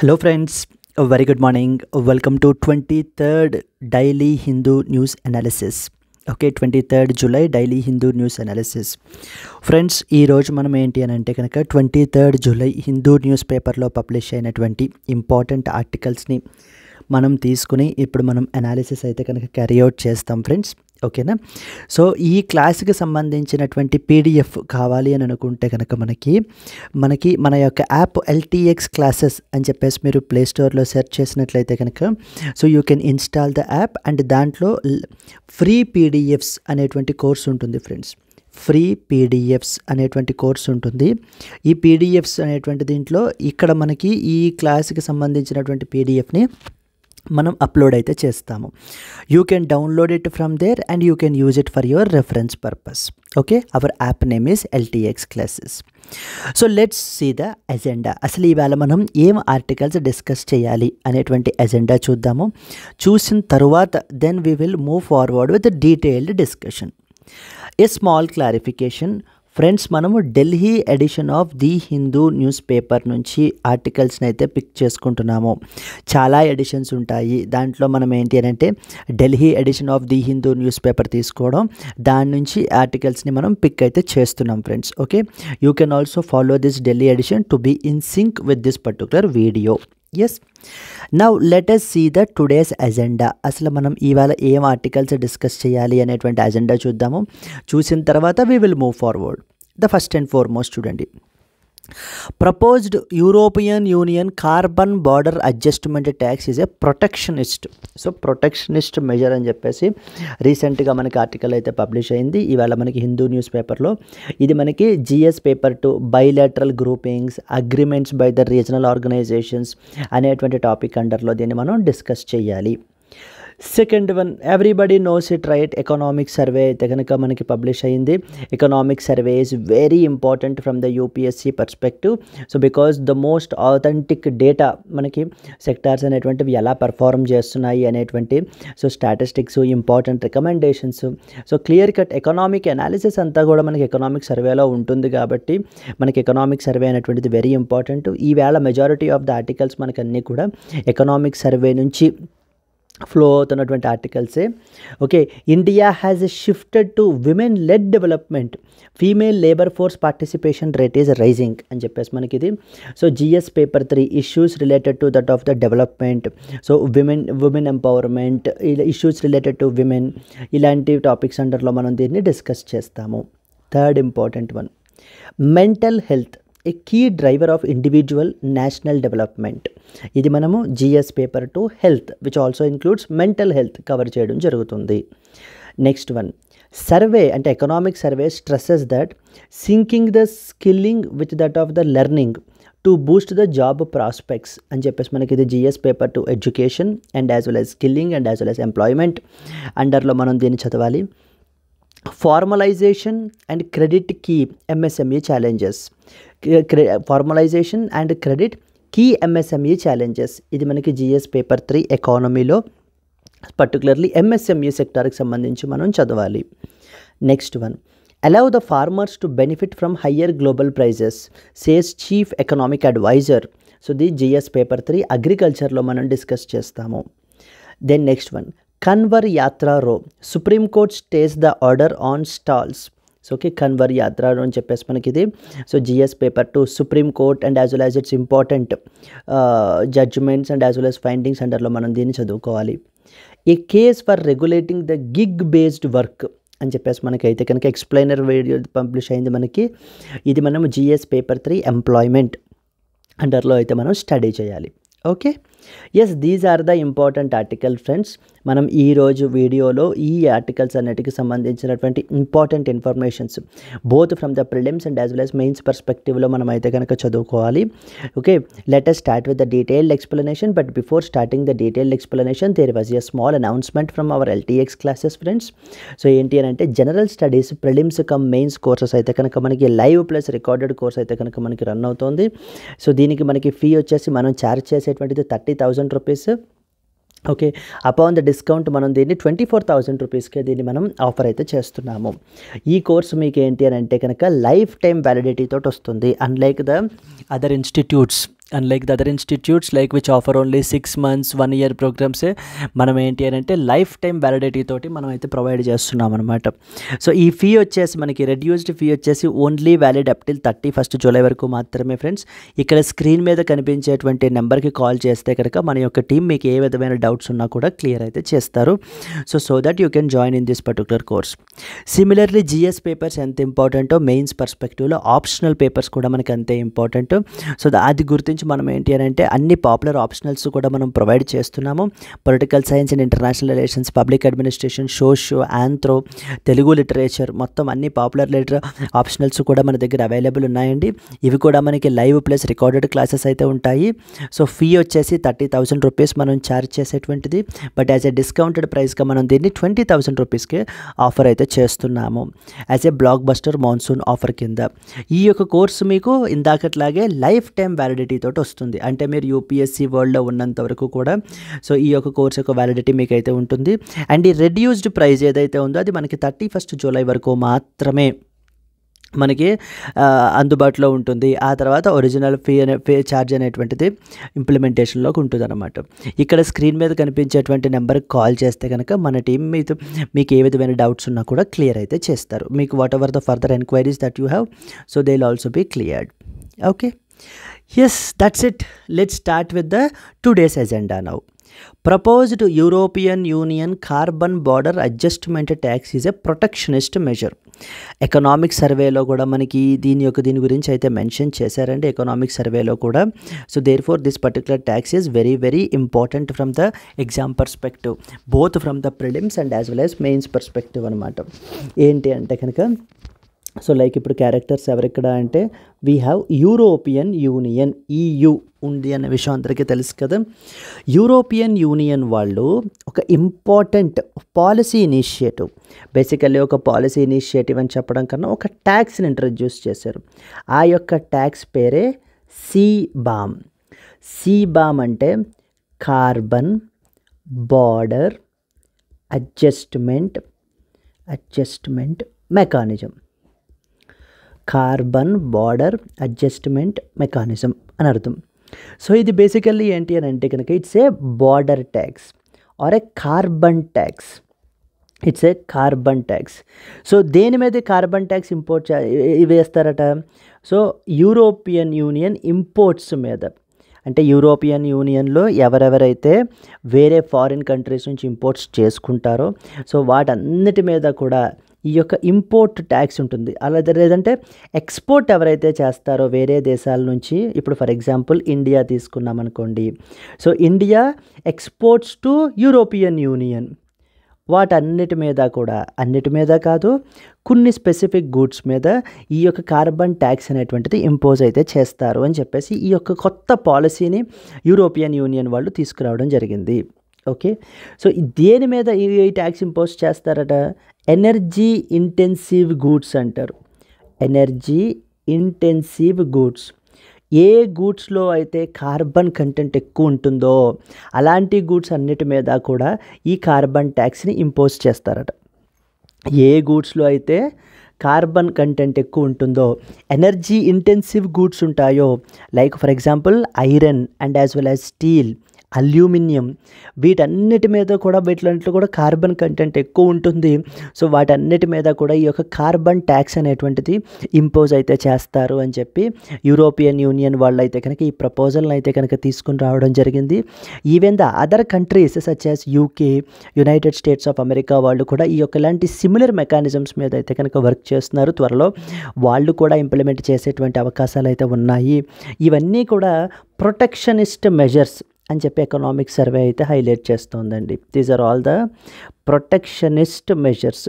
Hello friends very good morning welcome to twenty third daily Hindu news analysis okay twenty third July daily Hindu news analysis friends ఈరోజు మనం ఏంటి అని అంటే కనుక twenty third July Hindu news పేపర్లో publish అయినటువంటి important ఆర్టికల్స్ని మనం తీసుకుని ఇప్పుడు మనం అనాలిసిస్ అయితే కనుక క్యారీ అవుట్ చేస్తాం ఫ్రెండ్స్ ఓకేనా సో ఈ క్లాస్కి సంబంధించినటువంటి పీడిఎఫ్ కావాలి అని అనుకుంటే కనుక మనకి మనకి మన యొక్క యాప్ ఎల్టీఎక్స్ క్లాసెస్ అని చెప్పేసి మీరు ప్లేస్టోర్లో సెర్చ్ చేసినట్లయితే కనుక so you can install the app and దాంట్లో ఫ్రీ పీడిఎఫ్స్ అనేటువంటి కోర్స్ ఉంటుంది ఫ్రెండ్స్ ఫ్రీ పీడిఎఫ్స్ అనేటువంటి కోర్స్ ఉంటుంది ఈ పీడిఎఫ్స్ అనేటువంటి దీంట్లో ఇక్కడ మనకి ఈ క్లాస్కి సంబంధించినటువంటి పీడిఎఫ్ని మనం అప్లోడ్ అయితే చేస్తాము you can download it from there and you can use it for your reference purpose okay our app name is LTX classes so let's see the agenda అసలు ఈవేళ మనం ఏం ఆర్టికల్స్ డిస్కస్ చేయాలి అనేటువంటి ఎజెండా చూద్దాము చూసిన తరువాత then we will move forward with detailed discussion a small clarification friends మనము Delhi edition of the Hindu news newspaper నుంచి ఆర్టికల్స్ని అయితే పిక్ చేసుకుంటున్నాము చాలా ఎడిషన్స్ ఉంటాయి దాంట్లో మనం ఏంటి అని అంటే Delhi edition of the Hindu news newspaper తీసుకోవడం దాని నుంచి ఆర్టికల్స్ని మనం పిక్ అయితే చేస్తున్నాం friends okay you can also follow this Delhi edition to be in sync with this particular video as now latest see the today's agenda అసలు మనం ఇవాళ ఏం ఆర్టికల్స్ డిస్కస్ చేయాలి అనేటువంటి ఎజెండా చూద్దాము చూసిన తర్వాత we will move forward the first and foremost చూడండి proposed European Union carbon border adjustment tax is a protectionist so protectionist measure అని చెప్పేసి రీసెంట్గా మనకి ఆర్టికల్ అయితే పబ్లిష్ అయింది ఈవేళ మనకి హిందూ న్యూస్ పేపర్లో ఇది మనకి GS paper two bilateral groupings agreements by the regional organisations అనేటువంటి టాపిక్ అండర్లో దీన్ని మనం డిస్కస్ చేయాలి second one everybody knows it right economic survey అయితే కనుక మనకి పబ్లిష్ అయ్యింది economic survey is very important from the UPSC perspective so because the most authentic data మనకి సెక్టార్స్ అనేటువంటివి ఎలా పర్ఫార్మ్ చేస్తున్నాయి అనేటువంటి so statistics important recommendations so clear cut economic analysis అంతా కూడా మనకి ఎకనామిక్ సర్వేలో ఉంటుంది కాబట్టి మనకి ఎకనామిక్ సర్వే అనేటువంటిది వెరీ ఇంపార్టెంట్ ఈవేళ మెజారిటీ ఆఫ్ ద ఆర్టికల్స్ మనకు అన్నీ కూడా ఎకనామిక్ సర్వే నుంచి ఫ్లో అవుతున్నటువంటి ఆర్టికల్సే okay India has shifted to women led development female labour force participation rate is rising అని చెప్పేసి మనకి ఇది so GS paper three issues related to that of the development so women women empowerment issues related to women ఇలాంటి topics అండర్లో మనం దీన్ని discuss చేస్తాము third important one mental health a key driver of individual national development ఇది మనము GS paper two health which also includes mental health cover చేయడం జరుగుతుంది next one survey అంటే economic survey stresses that sinking the skilling with that of the learning to boost the job prospects అని చెప్పేసి మనకి ఇది GS paper two education and as well as skilling and as well as employment అండర్లో మనం దీన్ని చదవాలి formalisation and credit key MSME challenges formalisation and credit key MSME challenges ఇది మనకి జిఎస్ పేపర్ త్రీ ఎకానమీలో పర్టికులర్లీ ఎంఎస్ఎంఈ సెక్టార్కి సంబంధించి మనం చదవాలి next one allow the farmers to benefit from higher global prices says chief economic advisor so the GS paper three అగ్రికల్చర్లో మనం discuss చేస్తాము then next one Kanwar Yatra row Supreme Court stays the order on stalls so okay Kanwar Yatra అని చెప్పేసి మనకి ఇది so GS paper two Supreme court and as well as its important judgements and as well as findings అండర్లో మనం దీన్ని చదువుకోవాలి a case for regulating the gig based work అని చెప్పేసి మనకైతే కనుక ఎక్స్ప్లెయినర్ వీడియో పబ్లిష్ అయింది మనకి ఇది మనం జిఎస్ పేపర్ త్రీ ఎంప్లాయ్మెంట్ అండర్లో అయితే మనం స్టడీ చేయాలి okay yes these are the important article friends మనం ఈరోజు వీడియోలో ఈ ఆర్టికల్స్ అన్నిటికి సంబంధించినటువంటి important informations both from the prelims and as well as mains పర్స్పెక్టివ్లో మనం అయితే కనుక చదువుకోవాలి okay let start with the detailed explanation but before starting the detailed explanation there was a small announcement from our LTX classes friends so ఏంటి అని అంటే general studies prelims cum mains courses అయితే కనుక మనకి లైవ్ ప్లస్ రికార్డెడ్ కోర్స్ అయితే కనుక మనకి run అవుతుంది సో దీనికి మనకి ఫీ వచ్చేసి మనం ఛార్జ్ చేసేటువంటిది thirty thirty thousand rupees okay upon the discount మనం దీన్ని ట్వంటీ ఫోర్ థౌజండ్ రూపీస్కే దీన్ని మనం ఆఫర్ అయితే చేస్తున్నాము ఈ కోర్సు మీకు ఏంటి అని అంటే కనుక లైఫ్ టైం వ్యాలిడిటీ తోటి వస్తుంది unlike the other institutes unlike the other institutes like which offer only six months one year ప్రోగ్రామ్సే మనం ఏంటి అని అంటే లైఫ్ టైం వ్యాలిడిటీ తోటి మనం అయితే ప్రొవైడ్ చేస్తున్నాం అనమాట సో ఈ ఫీ వచ్చేసి మనకి రెడ్యూస్డ్ ఫీ వచ్చేసి only valid up till thirty first July వరకు మాత్రమే ఫ్రెండ్స్ ఇక్కడ స్క్రీన్ మీద కనిపించేటువంటి నెంబర్కి కాల్ చేస్తే కనుక మన యొక్క టీం మీకు ఏ విధమైన డౌట్స్ ఉన్నా కూడా క్లియర్ అయితే చేస్తారు so so that you can join in this particular course similarly GS papers ఎంత ఇంపార్టెంటో మెయిన్స్ పర్స్పెక్టివ్లో ఆప్షనల్ పేపర్స్ కూడా మనకి అంతే ఇంపార్టెంట్ సో అది గుర్తు నుంచి మనం ఏంటి అని అంటే అన్ని పాపులర్ ఆప్షనల్స్ కూడా మనం ప్రొవైడ్ చేస్తున్నాము political science and international relations public administration socio anthro Telugu literature మొత్తం అన్ని పాపులర్ లిటర్ ఆప్షనల్స్ కూడా మన దగ్గర అవైలబుల్ ఉన్నాయండి ఇవి కూడా మనకి లైవ్ ప్లస్ రికార్డెడ్ క్లాసెస్ అయితే ఉంటాయి సో ఫీ వచ్చేసి థర్టీ థౌసండ్ రూపీస్ మనం ఛార్జ్ చేసేటువంటిది బట్ యాజ్ ఎ డిస్కౌంటెడ్ ప్రైస్గా మనం దీన్ని ట్వంటీ థౌసండ్ రూపీస్కి ఆఫర్ అయితే చేస్తున్నాము as a blockbuster monsoon offer కింద ఈ యొక్క కోర్సు మీకు ఇందాకట్లాగే లైఫ్ టైం వ్యాలిడిటీ తోటి వస్తుంది అంటే మీరు యూపీఎస్సీ వరల్డ్లో ఉన్నంత వరకు కూడా సో ఈ యొక్క కోర్స్ యొక్క వ్యాలిడిటీ మీకు అయితే ఉంటుంది అండ్ ఈ రెడ్యూస్డ్ ప్రైస్ ఏదైతే ఉందో అది మనకి థర్టీ ఫస్ట్ జూలై వరకు మాత్రమే మనకి అందుబాటులో ఉంటుంది ఆ తర్వాత ఒరిజినల్ ఫీ అనే ఫీ ఛార్జ్ అనేటువంటిది ఇంప్లిమెంటేషన్లోకి ఉంటుంది అనమాట ఇక్కడ స్క్రీన్ మీద కనిపించేటువంటి నెంబర్కి కాల్ చేస్తే కనుక మన టీం మీద మీకు ఏ విధమైన డౌట్స్ ఉన్నా కూడా క్లియర్ అయితే చేస్తారు మీకు whatever the further enquiries that you have so they will also be cleared okay Yes, that's it. Let's start with the today's agenda now. Proposed European Union carbon border adjustment tax is a protectionist measure. Economic సర్వేలో కూడా మనకి దీని యొక్క దీని గురించి అయితే mention చేశారండి economic సర్వేలో కూడా so therefore this particular tax is very very important from the exam perspective both from the prelims and as well as mains perspective అనమాట ఏంటి అంటే కనుక సో లైక్ ఇప్పుడు క్యారెక్టర్స్ ఎవరిక్కడ అంటే we have European Union EU ఉంది అనే విషయం అందరికీ తెలుసు కదా యూరోపియన్ యూనియన్ వాళ్ళు ఒక ఇంపార్టెంట్ పాలసీ ఇనిషియేటివ్ బేసికల్లీ ఒక పాలసీ ఇనిషియేటివ్ అని చెప్పడం కన్నా ఒక ట్యాక్స్ని ఇంట్రడ్యూస్ చేశారు ఆ యొక్క ట్యాక్స్ పేరే సీబామ్ సీబామ్ అంటే carbon border adjustment adjustment mechanism carbon border adjustment mechanism అని అర్థం సో ఇది బేసికల్లీ ఏంటి అని అంటే కనుక it's a border tax or a carbon tax it's a carbon tax so దేని మీద కార్బన్ ట్యాక్స్ ఇంపోర్ట్ వేస్తారట సో యూరోపియన్ యూనియన్ ఇంపోర్ట్స్ మీద అంటే యూరోపియన్ యూనియన్లో ఎవరెవరైతే వేరే ఫారిన్ కంట్రీస్ నుంచి ఇంపోర్ట్స్ చేసుకుంటారో సో వాటన్నిటి మీద కూడా ఈ యొక్క ఇంపోర్ట్ ట్యాక్స్ ఉంటుంది అలా లేదంటే ఎక్స్పోర్ట్ ఎవరైతే చేస్తారో వేరే దేశాల నుంచి ఇప్పుడు ఫర్ ఎగ్జాంపుల్ ఇండియా తీసుకున్నాం అనుకోండి so India exports to European Union వాటన్నిటి మీద కూడా అన్నిటి మీద కాదు కొన్ని స్పెసిఫిక్ గూడ్స్ మీద ఈ యొక్క కార్బన్ ట్యాక్స్ అనేటువంటిది ఇంపోజ్ అయితే చేస్తారు అని చెప్పేసి ఈ యొక్క కొత్త పాలసీని యూరోపియన్ యూనియన్ వాళ్ళు తీసుకురావడం జరిగింది ఓకే సో దేని మీద ఈ ట్యాక్స్ ఇంపోజ్ చేస్తారట ఎనర్జీ ఇంటెన్సివ్ గూడ్స్ అంటారు ఎనర్జీ ఇంటెన్సివ్ గూడ్స్ ఏ గూడ్స్లో అయితే కార్బన్ కంటెంట్ ఎక్కువ ఉంటుందో అలాంటి గూడ్స్ అన్నిటి మీద కూడా ఈ కార్బన్ ట్యాక్స్ని ఇంపోజ్ చేస్తారట ఏ గూడ్స్లో అయితే కార్బన్ కంటెంట్ ఎక్కువ ఉంటుందో ఎనర్జీ ఇంటెన్సివ్ గూడ్స్ ఉంటాయో like for example iron and as well as steel aluminium వీటన్నిటి మీద కూడా వీటిలో కూడా కార్బన్ కంటెంట్ ఎక్కువ ఉంటుంది సో వాటన్నిటి మీద కూడా ఈ యొక్క కార్బన్ ట్యాక్స్ అనేటువంటిది ఇంపోజ్ అయితే చేస్తారు అని చెప్పి యూరోపియన్ యూనియన్ వాళ్ళు అయితే కనుక ఈ ప్రపోజల్ని అయితే కనుక తీసుకుని రావడం జరిగింది even the other countries such as UK United States of America వాళ్ళు కూడా ఈ యొక్క లాంటి సిమిలర్ మెకానిజమ్స్ మీద అయితే కనుక వర్క్ చేస్తున్నారు త్వరలో వాళ్ళు కూడా ఇంప్లిమెంట్ చేసేటువంటి అవకాశాలు అయితే ఉన్నాయి ఇవన్నీ కూడా ప్రొటెక్షనిస్ట్ మెజర్స్ అని చెప్పి ఎకనామిక్ సర్వే అయితే హైలైట్ చేస్తోందండి these are all the protectionist measures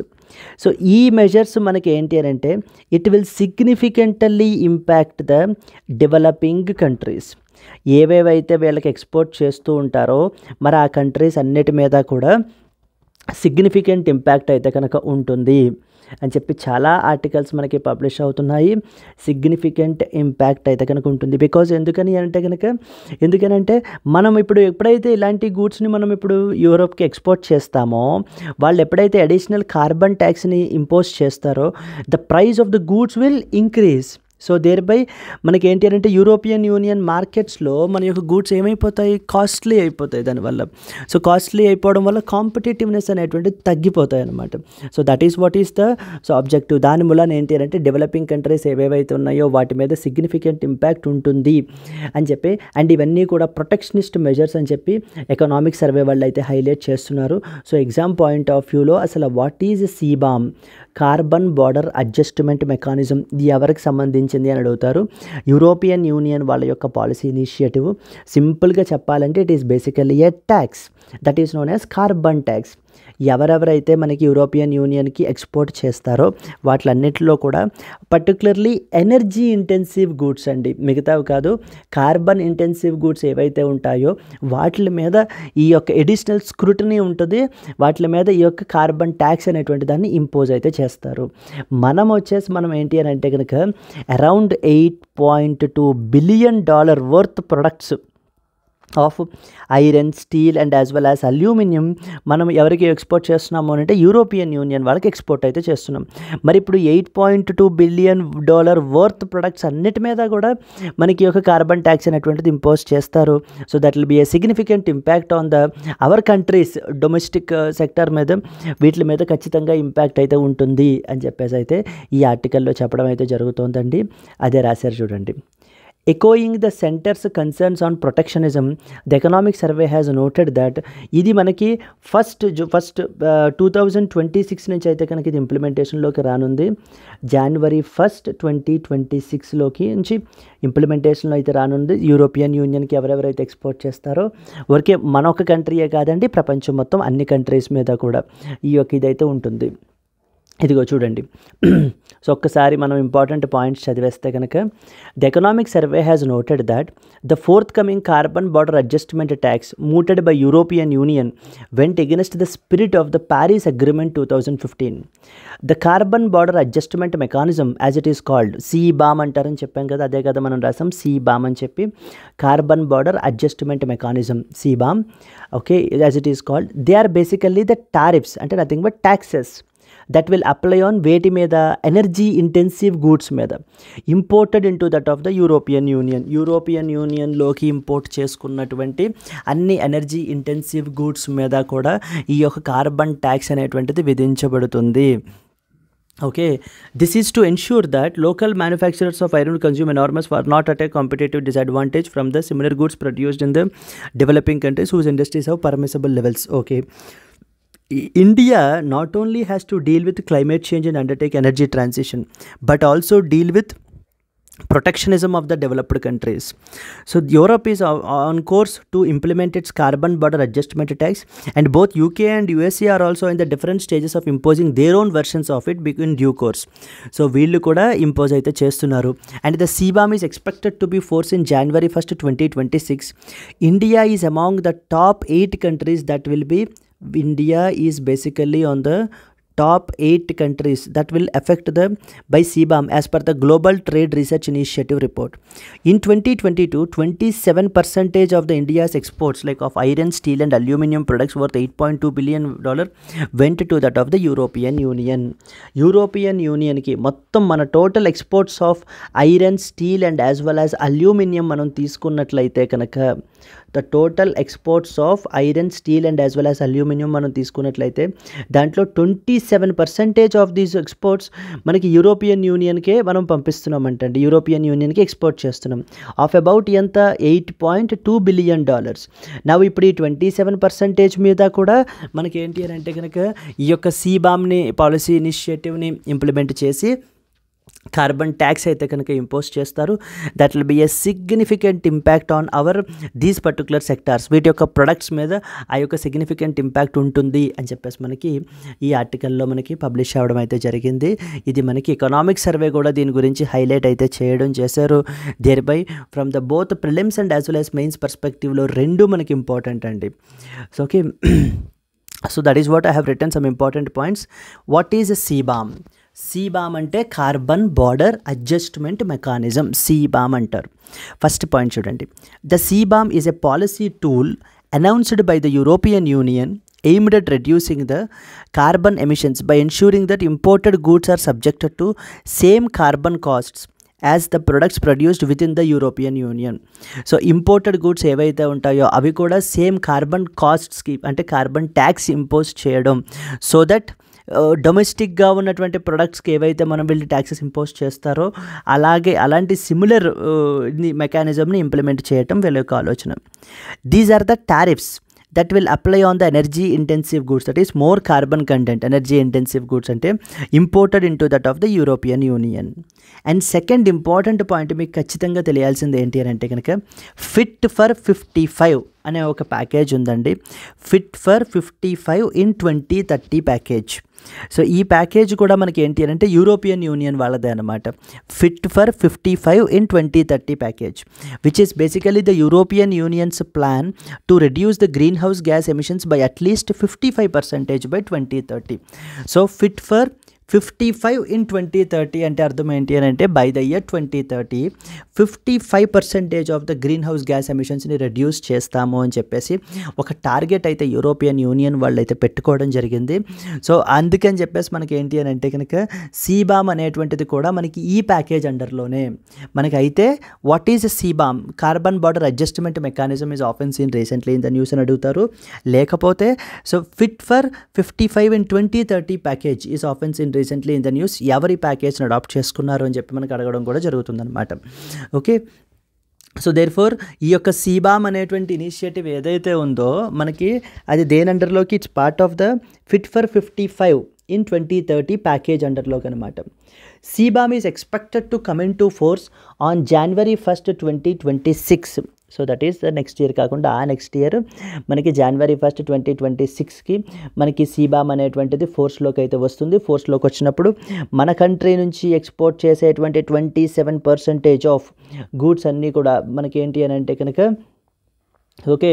so ఈ మెజర్స్ మనకి ఏంటి అని అంటే it will significantly impact the developing countries ఏవేవైతే వీళ్ళకి ఎక్స్పోర్ట్ చేస్తూ ఉంటారో మరి ఆ కంట్రీస్ అన్నిటి మీద కూడా సిగ్నిఫికెంట్ ఇంపాక్ట్ అయితే కనుక ఉంటుంది అని చెప్పి చాలా ఆర్టికల్స్ మనకి పబ్లిష్ అవుతున్నాయి సిగ్నిఫికెంట్ ఇంపాక్ట్ అయితే కనుక ఉంటుంది బికాజ్ ఎందుకని అంటే కనుక ఎందుకనంటే మనం ఇప్పుడు ఎప్పుడైతే ఇలాంటి గూడ్స్ని మనం ఇప్పుడు యూరోప్కి ఎక్స్పోర్ట్ చేస్తామో వాళ్ళు ఎప్పుడైతే అడిషనల్ కార్బన్ ట్యాక్స్ని ఇంపోజ్ చేస్తారో the price of the goods will increase so by మనకి ఏంటి అని అంటే యూరోపియన్ యూనియన్ మార్కెట్స్లో మన యొక్క గూడ్స్ ఏమైపోతాయి కాస్ట్లీ అయిపోతాయి దానివల్ల సో కాస్ట్లీ అయిపోవడం వల్ల కాంపిటేటివ్నెస్ అనేటువంటిది తగ్గిపోతాయి అనమాట so that is what is the so objective దాని మూలన ఏంటి అని అంటే డెవలపింగ్ కంట్రీస్ ఏవేవైతే ఉన్నాయో వాటి మీద సిగ్నిఫికెంట్ ఇంపాక్ట్ ఉంటుంది అని చెప్పి అండ్ ఇవన్నీ కూడా ప్రొటెక్షనిస్ట్ మెజర్స్ అని చెప్పి ఎకనామిక్ సర్వే వాళ్ళు అయితే హైలైట్ చేస్తున్నారు సో ఎగ్జామ్ పాయింట్ ఆఫ్ వ్యూలో అసలు what is CBAM carbon border adjustment mechanism ఇది ఎవరికి సంబంధించింది అని అడుగుతారు యూరోపియన్ యూనియన్ వాళ్ళ యొక్క పాలసీ ఇనిషియేటివ్ సింపుల్గా చెప్పాలంటే it is basically a tax that is known as carbon tax ఎవరెవరైతే మనకి యూరోపియన్ యూనియన్కి ఎక్స్పోర్ట్ చేస్తారో వాటిలన్నిటిలో కూడా పర్టికులర్లీ ఎనర్జీ ఇంటెన్సివ్ గూడ్స్ అండి మిగతావి కాదు కార్బన్ ఇంటెన్సివ్ గూడ్స్ ఏవైతే ఉంటాయో వాటి మీద ఈ యొక్క ఎడిషనల్ స్క్రూటనీ ఉంటుంది వాటి మీద ఈ యొక్క కార్బన్ ట్యాక్స్ అనేటువంటి దాన్ని ఇంపోజ్ అయితే చేస్తారు మనం వచ్చేసి మనం ఏంటి అని అంటే కనుక around eight point two billion dollar worth products of iron steel and as well as aluminium మనం ఎవరికి ఎక్స్పోర్ట్ చేస్తున్నాము అంటే యూరోపియన్ యూనియన్ వాళ్ళకి ఎక్స్పోర్ట్ అయితే చేస్తున్నాం మరి ఇప్పుడు eight point two billion dollar worth products అన్నిటి మీద కూడా మనకి ఒక కార్బన్ ట్యాక్స్ అనేటువంటిది ఇంపోజ్ చేస్తారు so that will be a significant impact on the our countries domestic sector మీద వీటి మీద ఖచ్చితంగా ఇంపాక్ట్ అయితే ఉంటుంది అని చెప్పేసి అయితే ఈ ఆర్టికల్లో చెప్పడం అయితే జరుగుతోందండి అదే రాశారు చూడండి echoing the centre's concerns on protectionism the economic survey has noted that ఇది మనకి first first two thousand twenty six నుంచి అయితే కనుక ఇది ఇంప్లిమెంటేషన్లోకి రానుంది జనవరి ఫస్ట్ ట్వంటీ ట్వంటీ సిక్స్లోకి నుంచి ఇంప్లిమెంటేషన్లో అయితే రానుంది యూరోపియన్ యూనియన్కి ఎవరెవరైతే ఎక్స్పోర్ట్ చేస్తారో ఊరికే మన ఒక కంట్రీయే కాదండి ప్రపంచం మొత్తం అన్ని కంట్రీస్ మీద కూడా ఈ యొక్క ఇదైతే ఉంటుంది ఇదిగో చూడండి సో ఒక్కసారి మనం ఇంపార్టెంట్ పాయింట్స్ చదివేస్తే కనుక the economic survey has noted that the forthcoming carbon border adjustment tax mooted by European Union went against the spirit of the Paris agreement two thousand fifteen the carbon border adjustment mechanism as it is called CBAM అంటారని చెప్పాం కదా అదే కదా మనం రాసాం see balm e అని చెప్పి carbon border adjustment mechanism CBAM okay as it is called they are basically the tariffs అంటే nothing but taxes that will apply on వేటి మీద ఎనర్జీ ఇంటెన్సివ్ గూడ్స్ మీద imported in that of the European Union European యూనియన్లోకి import చేసుకున్నటువంటి అన్ని energy intensive goods మీద కూడా ఈ యొక్క కార్బన్ ట్యాక్స్ అనేటువంటిది విధించబడుతుంది okay this is to ensure that local manufacturers of iron consume enormous for not at a competitive disadvantage from the similar goods produced in the developing countries whose industries of permissible levels okay India not only has to deal with climate change and undertake energy transition, but also deal with protectionism of the developed countries. So Europe is on course to implement its carbon border adjustment tax and both UK and USA are also in the different stages of imposing their own versions of it in due course. So వీళ్ళు కూడా impose అయితే చేస్తున్నారు and the CBAM is expected is expected to be forced in January first, twenty twenty six. India is among the top eight countries that will be. India is basically on the top 8 countries that will affect the by CBAM as per the Global Trade Research Initiative report. In 2022, 27 percentage of the India's exports like of iron, steel and aluminium products worth 8.2 billion dollar went to that of the European Union. European Union కి మొత్తం మన total exports of iron steel and as well as aluminium మనం తీసుకున్నట్లయితే కనుక the total exports of iron steel and as well as aluminium మనం తీసుకున్నట్లయితే దాంట్లో twenty seven percentage of these exports మనకి యూరోపియన్ యూనియన్కే మనం పంపిస్తున్నామంటండి యూరోపియన్ యూనియన్కి ఎక్స్పోర్ట్ చేస్తున్నాం ఆఫ్ అబౌట్ ఎంత eight point two billion dollars నా ఇప్పుడు ఈ ట్వంటీ సెవెన్ పర్సెంటేజ్ మీద కూడా మనకి ఏంటి అని అంటే కనుక ఈ యొక్క సీబామ్ని పాలసీ ఇనిషియేటివ్ని ఇంప్లిమెంట్ చేసి కార్బన్ ట్యాక్స్ అయితే కనుక ఇంపోజ్ చేస్తారు that will be a significant impact on our these particular sectors వీటి యొక్క ప్రొడక్ట్స్ మీద ఆ యొక్క సిగ్నిఫికెంట్ ఇంపాక్ట్ ఉంటుంది అని చెప్పేసి మనకి ఈ ఆర్టికల్లో మనకి పబ్లిష్ అవ్వడం అయితే జరిగింది ఇది మనకి ఎకనామిక్ సర్వే కూడా దీని గురించి హైలైట్ అయితే చేయడం చేశారు thereby from the both prelims and as well as mains పర్స్పెక్టివ్లో రెండు మనకి ఇంపార్టెంట్ అండి so okay so that is what I have return some important points what is a CBAM CBAM అంటే carbon border adjustment mechanism CBAM అంటారు first point చూడండి the CBAM is a policy tool announced by the European Union aimed at reducing the carbon emissions by ensuring that imported goods are subjected to same carbon costs as the products produced within the European Union so imported goods ఏవైతే ఉంటాయో అవి కూడా same carbon కాస్ట్స్కి అంటే carbon tax impose చేయడం so that డొమెస్టిక్గా ఉన్నటువంటి ప్రొడక్ట్స్కి ఏవైతే మనం వెళ్ళి ట్యాక్సెస్ ఇంపోజ్ చేస్తారో అలాగే అలాంటి సిమిలర్ మెకానిజంని ఇంప్లిమెంట్ చేయటం వీళ్ళ యొక్క ఆలోచన these are the tariffs that will apply on the energy intensive goods that is more carbon content energy intensive goods అంటే imported to that of the European Union and second important point మీకు ఖచ్చితంగా తెలియాల్సింది ఏంటి అని అంటే కనుక fit for fifty five అనే ఒక package ఉందండి fit for fifty five in twenty thirty package so ఈ ప్యాకేజ్ కూడా మనకి ఏంటి అని అంటే యూరోపియన్ యూనియన్ వాళ్ళదే అనమాట fit for fifty five in twenty thirty package which is basically the European Union's plan to reduce the greenhouse gas emissions by at least fifty five percentage by twenty thirty so fit for fifty five in twenty thirty అంటే అర్థం ఏంటి అని అంటే by the year twenty thirty fifty five percentage of the greenhouse gas ఎమిషన్స్ని reduce చేస్తాము అని చెప్పేసి ఒక టార్గెట్ అయితే యూరోపియన్ యూనియన్ వాళ్ళు అయితే పెట్టుకోవడం జరిగింది సో అందుకని చెప్పేసి మనకి ఏంటి అని అంటే కనుక సీబామ్ అనేటువంటిది కూడా మనకి ఈ ప్యాకేజ్ అండర్లోనే మనకైతే what is CBAM carbon border adjustment mechanism is often seen recently in the news అని అడుగుతారు లేకపోతే so fit for fifty five in twenty thirty package is often seen recently in the news ఎవరి ప్యాకేజ్ని adapt చేసుకున్నారు అని చెప్పి మనకు అడగడం కూడా జరుగుతుందన్నమాట ఓకే సో దేర్ ఫోర్ ఈ యొక్క సీబామ్ అనేటువంటి ఇనిషియేటివ్ ఏదైతే ఉందో మనకి అది దేని అండర్లోకి it's part of the fit for fifty five in twenty thirty package అండర్లోకి అనమాట CBAM is expected to coming to force on January first twenty twenty six so that is next year కాకుండా ఆ నెక్స్ట్ ఇయర్ మనకి జనవరి first twenty twenty సిక్స్కి మనకి సీబామ్ అనేటువంటిది ఫోర్స్లోకి అయితే వస్తుంది ఫోర్స్లోకి వచ్చినప్పుడు మన కంట్రీ నుంచి ఎక్స్పోర్ట్ చేసేటువంటి twenty seven percentage of goods అన్నీ కూడా మనకి ఏంటి అని అంటే కనుక ఓకే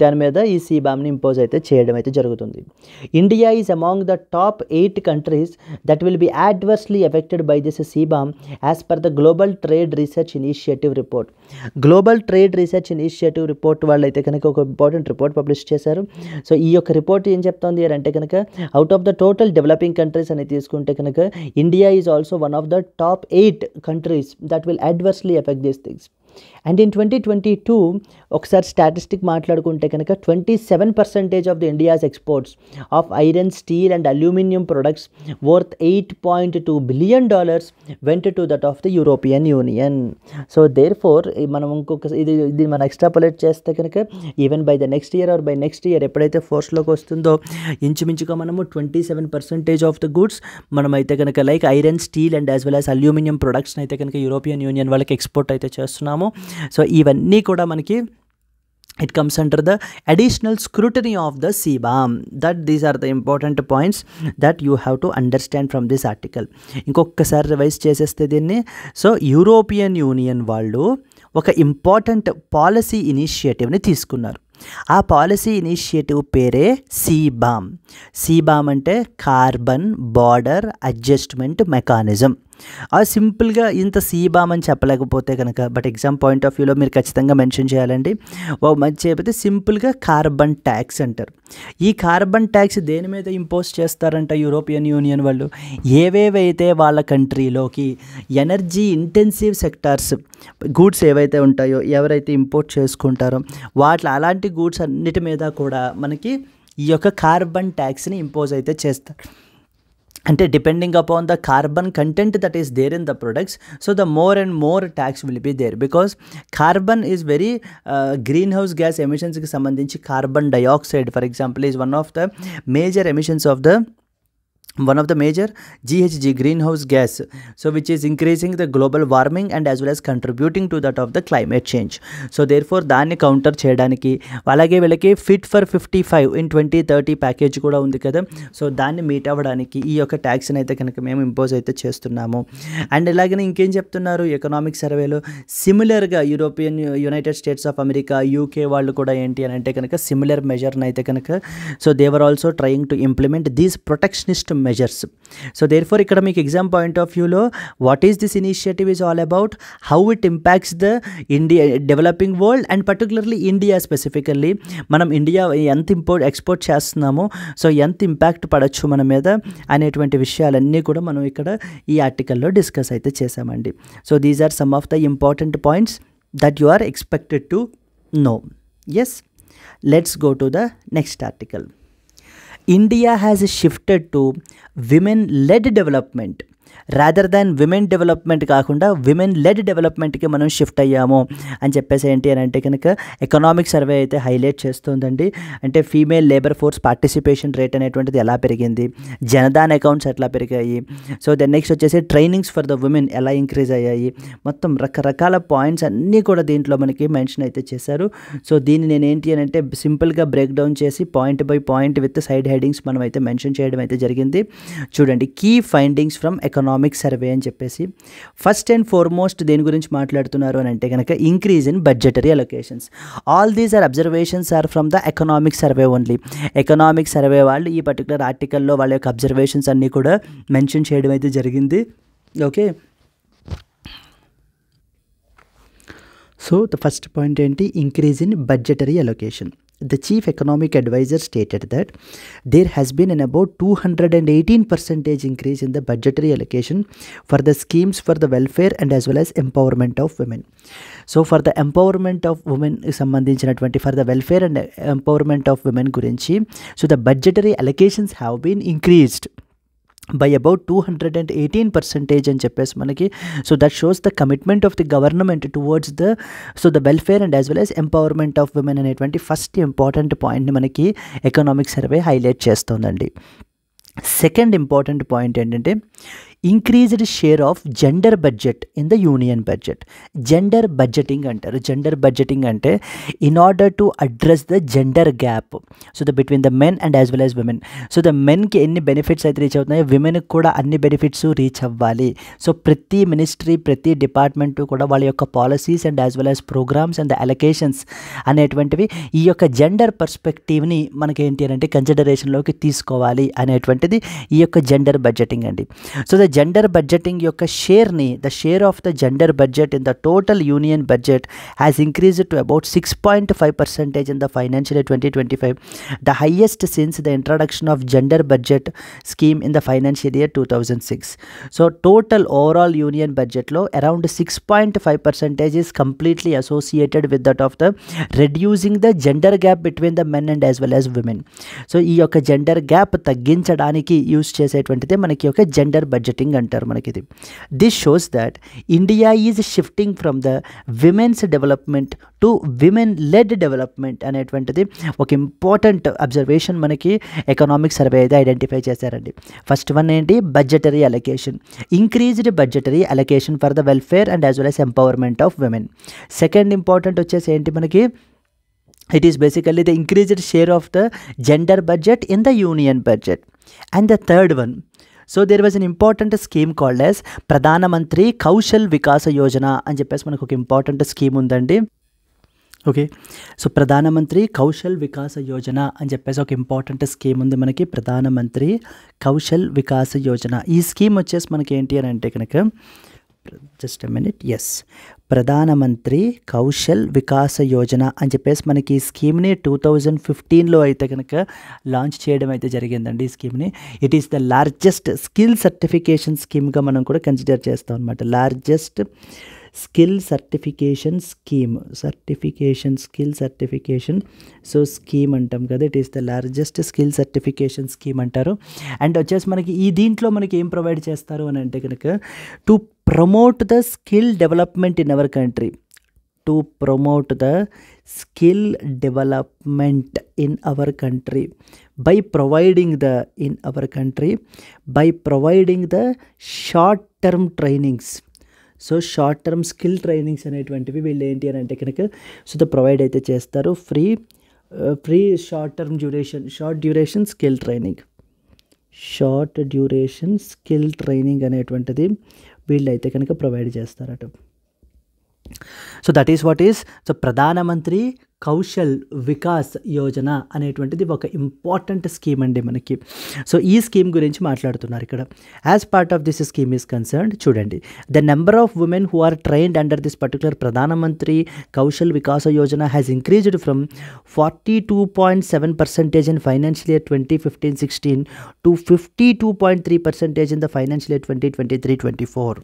దాని మీద ఈ సీబామ్ని ఇంపోజ్ అయితే చేయడం అయితే జరుగుతుంది India is among the top eight countries that will be adversely affected by this CBAM as per the global trade research initiative report global trade research initiative report వాళ్ళు అయితే కనుక ఒక ఇంపార్టెంట్ రిపోర్ట్ పబ్లిష్ చేశారు సో ఈ యొక్క report ఏం చెప్తోంది అంటే కనుక out of the total developing countries అని తీసుకుంటే కనుక India is also one of the top eight countries that will adversely effect these things and in twenty twenty two ఒకసారి స్టాటిస్టిక్ మాట్లాడుకుంటే కనుక twenty seven percentage of the India's exports of iron steel and aluminium products worth eight point two billion dollars went to that of the European Union so therefore మనం ఇంకొక ఇది ఇది మనం extrapolate చేస్తే కనుక even by the next year or by next year ఎప్పుడైతే ఫోర్స్లోకి వస్తుందో ఇంచుమించుగా మనము twenty seven percentage of the goods మనమైతే కనుక like iron steel and as well as aluminium products అయితే కనుక యూరోపియన్ యూనియన్ వాళ్ళకి ఎక్స్పోర్ట్ అయితే చేస్తున్నాము సో ఇవన్నీ కూడా మనకి it comes under the additional scrutiny of the CBAM that these are the important points that you have to understand from this article ఇంకొకసారి revise చేసేస్తే దీన్ని సో యూరోపియన్ యూనియన్ వాళ్ళు ఒక ఇంపార్టెంట్ పాలసీ ఇనిషియేటివ్ని తీసుకున్నారు ఆ పాలసీ ఇనిషియేటివ్ పేరే CBAM CBAM అంటే carbon border adjustment mechanism అది సింపుల్గా ఇంత సీబామ్ అని చెప్పలేకపోతే కనుక బట్ ఎగ్జామ్ పాయింట్ ఆఫ్ వ్యూలో మీరు ఖచ్చితంగా మెన్షన్ చేయాలండి ఓ మంచి చెప్పితే సింపుల్గా కార్బన్ ట్యాక్స్ అంటారు ఈ కార్బన్ ట్యాక్స్ దేని మీద ఇంపోజ్ చేస్తారంట యూరోపియన్ యూనియన్ వాళ్ళు ఏవేవైతే వాళ్ళ కంట్రీలోకి ఎనర్జీ ఇంటెన్సివ్ సెక్టార్స్ గూడ్స్ ఏవైతే ఉంటాయో ఎవరైతే ఇంపోర్ట్ చేసుకుంటారో వాటి అలాంటి గూడ్స్ అన్నిటి మీద కూడా మనకి ఈ యొక్క కార్బన్ ట్యాక్స్ని ఇంపోజ్ అయితే చేస్తారు అంటే depending upon the carbon content that is there in the products so the more and more tax will be there because carbon is very greenhouse gas ఎమిషన్స్కి సంబంధించి carbon dioxide for example is one of the major emissions of the one one of the major GHG greenhouse gas so which is increasing the global warming and as well as contributing to that of the climate change so therefore దాన్ని counter చేయడానికి అలాగే వీళ్ళకి fit for fifty five in twenty thirty package కూడా ఉంది కదా so దాన్ని meet అవ్వడానికి ఈ యొక్క ట్యాక్స్ని అయితే కనుక మేము ఇంపోజ్ అయితే చేస్తున్నాము అండ్ ఇలాగనే ఇంకేం చెప్తున్నారు ఎకనామిక్ సర్వేలో సిమిలర్గా European United States of America UK వాళ్ళు కూడా ఏంటి అని అంటే కనుక సిమిలర్ మెజర్ని అయితే కనుక so they are also trying to implement these protectionist so therefore ఇక్కడ మీకు ఎగ్జామ్ పాయింట్ ఆఫ్ వ్యూలో what is this initiative is all about how it impacts the India developing world and particularly India specifically మనం India ఎంత import export చేస్తున్నామో so ఎంత impact పడచ్చు మన మీద అనేటువంటి విషయాలన్నీ కూడా మనం ఇక్కడ ఈ ఆర్టికల్లో డిస్కస్ అయితే చేసామండి so these are some of the important points that you are expected to know yes let's go to the next article India has shifted to women led development rather than women development కాకుండా women led డెవలప్మెంట్కి మనం shift అయ్యాము అని చెప్పేసి ఏంటి అని అంటే కనుక ఎకనామిక్ సర్వే అయితే హైలైట్ చేస్తుందండి అంటే female labour force participation rate అనేటువంటిది ఎలా పెరిగింది జనదాన్ అకౌంట్స్ ఎట్లా పెరిగాయి సో దెన్ నెక్స్ట్ వచ్చేసి ట్రైనింగ్స్ ఫర్ ద ఉమెన్ ఎలా ఇంక్రీజ్ అయ్యాయి మొత్తం రకరకాల పాయింట్స్ అన్నీ కూడా దీంట్లో మనకి మెన్షన్ అయితే చేశారు సో దీన్ని నేను ఏంటి అని అంటే సింపుల్గా బ్రేక్ డౌన్ చేసి point by point with side headings మనం అయితే మెన్షన్ చేయడం అయితే జరిగింది చూడండి key findings from economic survey అని చెప్పేసి ఫస్ట్ అండ్ ఫార్మోస్ట్ దేని గురించి మాట్లాడుతున్నారు అని అంటే కనుక increase in budgetary allocations all these are observations are from the economic survey only economic survey వాళ్ళు ఈ పర్టికులర్ ఆర్టికల్లో వాళ్ళ యొక్క అబ్జర్వేషన్స్ అన్నీ కూడా మెన్షన్ చేయడం అయితే జరిగింది okay so the first point ఏంటి increase in budgetary allocation The chief economic advisor stated that there has been an about 218 percentage increase in the budgetary allocation for the schemes for the welfare and as well as empowerment of women. So for the empowerment of women for the welfare and empowerment of women women So, the budgetary allocations have been increased. By about two hundred and eighteen percentage అని చెప్పేసి మనకి so that shows the commitment of the government towards the so the welfare and as well as empowerment of women అనేటువంటి first important పాయింట్ని మనకి economic survey highlight చేస్తుందండి second important point ఏంటంటే increased share of gender budget in the union budget gender budgeting అంటారు gender budgeting అంటే in order to address the gender gap so the between the men and as well as women so the మెన్కి ఎన్ని benefits అయితే reach అవుతున్నాయో విమెన్కి కూడా అన్ని benefits reach అవ్వాలి సో ప్రతి మినిస్ట్రీ ప్రతి డిపార్ట్మెంటు కూడా వాళ్ళ యొక్క policies and as well as programmes and allocations అనేటువంటివి ఈ యొక్క జెండర్ పర్స్పెక్టివ్ని మనకి ఏంటి అంటే కన్సిడరేషన్లోకి తీసుకోవాలి అనేటువంటిది ఈ యొక్క జెండర్ బడ్జెటింగ్ అండి సో ద జెండర్ బడ్జెటింగ్ యొక్క షేర్ని the share of the gender budget in the total union budget has increase to about six point five percentage in the financial twenty twenty five the highest since the introduction of gender budget scheme in the financial year two thousand six so total overall union బడ్జెట్లో around six point five percentage is completely associated with that of the reducing the gender gap between the men and as well as women so ఈ యొక్క gender gap తగ్గించడానికి use చేసేటువంటిదే మనకి యొక్క gender budgeting shifting అంటారు మనకి ఇది this shows that India is shifting from the women's development to women led development అనేటువంటిది ఒక ఇంపార్టెంట్ అబ్జర్వేషన్ మనకి ఎకనామిక్ సర్వే అయితే ఐడెంటిఫై చేశారండి ఫస్ట్ వన్ ఏంటి budgetary allocation increased budgetary allocation for the welfare and as well as empowerment of women second important వచ్చేసి ఏంటి మనకి it is basically the increased share of the gender budget in the union budget and the third one so there was an important scheme called as Pradhan Mantri Kaushal Vikas Yojana అని చెప్పేసి మనకు ఒక important scheme ఉందండి okay so Pradhan Mantri Kaushal Vikas Yojana అని చెప్పేసి ఒక ఇంపార్టెంట్ స్కీమ్ ఉంది మనకి ప్రధానమంత్రి కౌశల్ వికాస యోజన ఈ స్కీమ్ వచ్చేసి మనకి ఏంటి అని అంటే కనుక జస్ట్ మినిట్ ఎస్ ప్రధానమంత్రి కౌశల్ వికాస యోజన అని చెప్పేసి మనకి ఈ స్కీమ్ని టూ థౌజండ్ ఫిఫ్టీన్లో అయితే కనుక లాంచ్ చేయడం అయితే జరిగిందండి ఈ స్కీమ్ని it is the largest skill certification స్కీమ్గా మనం కూడా కన్సిడర్ చేస్తాం అనమాట largest skill certification scheme certification skill certification so scheme అంటాం కదా it is the largest skill certification scheme అంటారు అండ్ వచ్చేసి మనకి ఈ దీంట్లో మనకి ఏం ప్రొవైడ్ చేస్తారు అని అంటే కనుక to promote the skill development in our country to promote the skill development in our country by providing the in our country by providing the short term trainings so short term skill trainings అనేటువంటివి వీళ్ళు ఏంటి అని అంటే కనుక so provide అయితే చేస్తారు free free short term duration short duration skill training short duration skill training అనేటువంటిది వీళ్ళు అయితే కనుక ప్రొవైడ్ చేస్తారట so that is what is so Pradhan Mantri Kaushal Vikas Yojana అనేటువంటిది ఒక ఇంపార్టెంట్ స్కీమ్ అండి మనకి సో ఈ స్కీమ్ గురించి మాట్లాడుతున్నారు ఇక్కడ as part of this scheme is concern చూడండి the number of women who are trained under this particular Pradhan Mantri Kaushal Vikas Yojana has increased from forty two point seven percentage in financial year twenty fifteen sixteen to fifty two point three percentage in the financial year twenty twenty three twenty four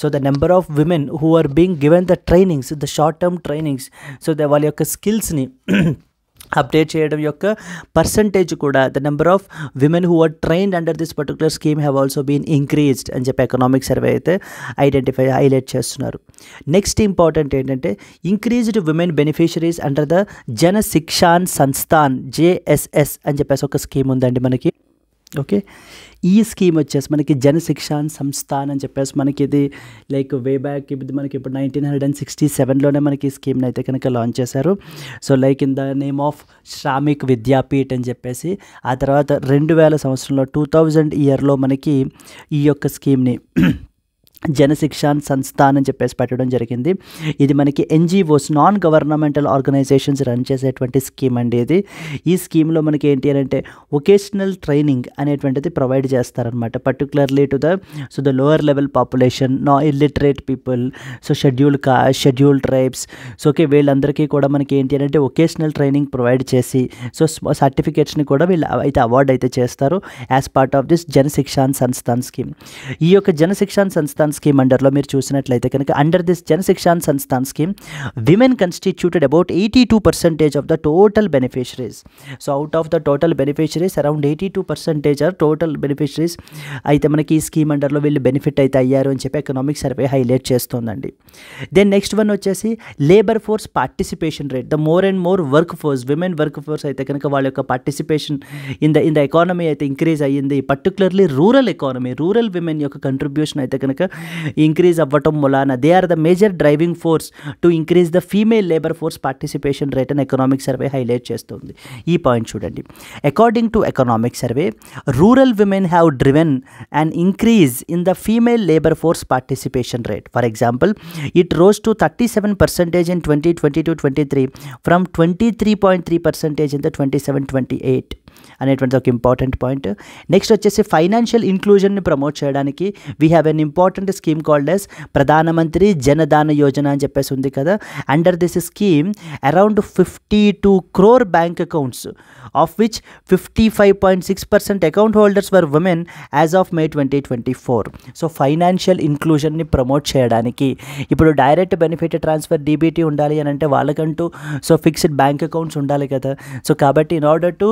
so the number of women who are being given the trainings the short term trainings so వాళ్ళ యొక్క skill స్కిల్స్ని update చేయడం యొక్క percentage కూడా the number of women who are trained under this particular scheme have also been increased అని చెప్పి economic survey అయితే identify highlight చేస్తున్నారు నెక్స్ట్ ఇంపార్టెంట్ ఏంటంటే increased women beneficiaries under the Jan Shikshan Samsthan JSS అని చెప్పేసి ఒక స్కీమ్ ఉందండి మనకి ఓకే ఈ స్కీమ్ వచ్చేసి మనకి జనశిక్షాన్ సంస్థ అని చెప్పేసి మనకి ఇది లైక్ వే బ్యాక్ ఇది మనకి ఇప్పుడు నైన్టీన్ హండ్రెడ్ అండ్ సిక్స్టీ సెవెన్లోనే మనకి ఈ స్కీమ్ని అయితే కనుక లాంచ్ చేశారు so like in the name of Shramik Vidyapeeth అని చెప్పేసి ఆ తర్వాత రెండు వేల సంవత్సరంలో టూ థౌజండ్ ఇయర్లో మనకి ఈ యొక్క స్కీమ్ని జనశిక్షాన్ సంస్థాన్ అని చెప్పేసి పెట్టడం జరిగింది ఇది మనకి NGOs non governmental organisations run చేసేటువంటి స్కీమ్ అండి ఇది ఈ స్కీమ్లో మనకి ఏంటి అని అంటే ఒకేషనల్ ట్రైనింగ్ అనేటువంటిది ప్రొవైడ్ చేస్తారనమాట particularly to the so the lower level population నా ఇల్లిటరేట్ పీపుల్ సో షెడ్యూల్ కా షెడ్యూల్ ట్రైబ్స్ సో ఓకే వీళ్ళందరికీ కూడా మనకి ఏంటి అని అంటే ఒకేషనల్ ట్రైనింగ్ ప్రొవైడ్ చేసి సో సర్టిఫికేట్స్ని కూడా వీళ్ళు అయితే అవార్డ్ అయితే చేస్తారు as part of this Jan Shikshan Sansthan scheme ఈ యొక్క జనశిక్షాన్ సంస్థాన్ సంస్థాన్ స్కీమ్ అండర్లో మీరు చూసినట్లయితే కనుక under this Jan Shikshan Sansthan scheme women constituted about eighty two percentage of the total beneficiaries so out of the total beneficiaries around eighty two percentage are total beneficiaries అయితే మనకి ఈ scheme అండర్లో వీళ్ళు బెనిఫిట్ అయితే అయ్యారు అని చెప్పి ఎకనామిక్ సర్వే హైలైట్ చేస్తుందండి then next one వచ్చేసి labour force participation rate the more and more workforce women workforce అయితే కనుక వాళ్ళ యొక్క participation in the in the economy అయితే ఇంక్రీజ్ అయ్యింది particularly rural economy rural women యొక్క contribution అయితే కనుక ఇంక్రీజ్ అవ్వటం మూలాన they are the major driving force to increase the female labour force participation rate అని ఎకనామిక్ సర్వే హైలైట్ చేస్తుంది ఈ పాయింట్ చూడండి according to economic survey rural women have driven and increase in the female labour force participation rate for example it rose to thirty seven percentage in twenty twenty two twenty three from twenty three point three percentage in the twenty seven twenty eight అనేటువంటి ఒక important point next వచ్చేసి financial ఇంక్లూజన్ని promote చేయడానికి we have an important scheme called as Pradhan Mantri Jan Dhan Yojana అని చెప్పేసి ఉంది కదా under this scheme around fifty two crore bank accounts of which fifty five point six percent account holders were women as of May twenty twenty four so financial ఇంక్లూజన్ని promote చేయడానికి ఇప్పుడు direct benefit transfer DBT ఉండాలి అని అంటే వాళ్ళకంటూ so fixed bank accounts ఉండాలి కదా so కాబట్టి in order to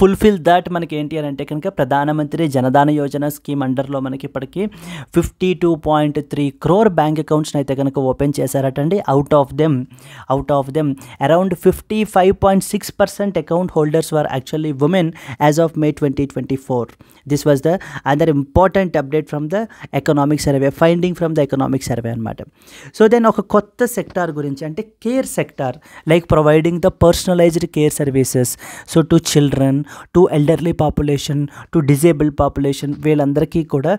fulfil that మనకి ఏంటి అని అంటే కనుక ప్రధానమంత్రి జనధన యోజన స్కీమ్ అండర్లో మనకి ఇప్పటికీ fifty two point three crore bank అకౌంట్స్ని అయితే కనుక ఓపెన్ చేశారట అండి out of them out of them around fifty five point six percent account holders were actually women as of May twenty twenty four this was the other important update from the economic survey finding from the economic survey అనమాట so then ఒక కొత్త sector గురించి అంటే care sector like providing the personalised care services so to children population to elderly population to disabled population వీళ్ళందరికీ కూడా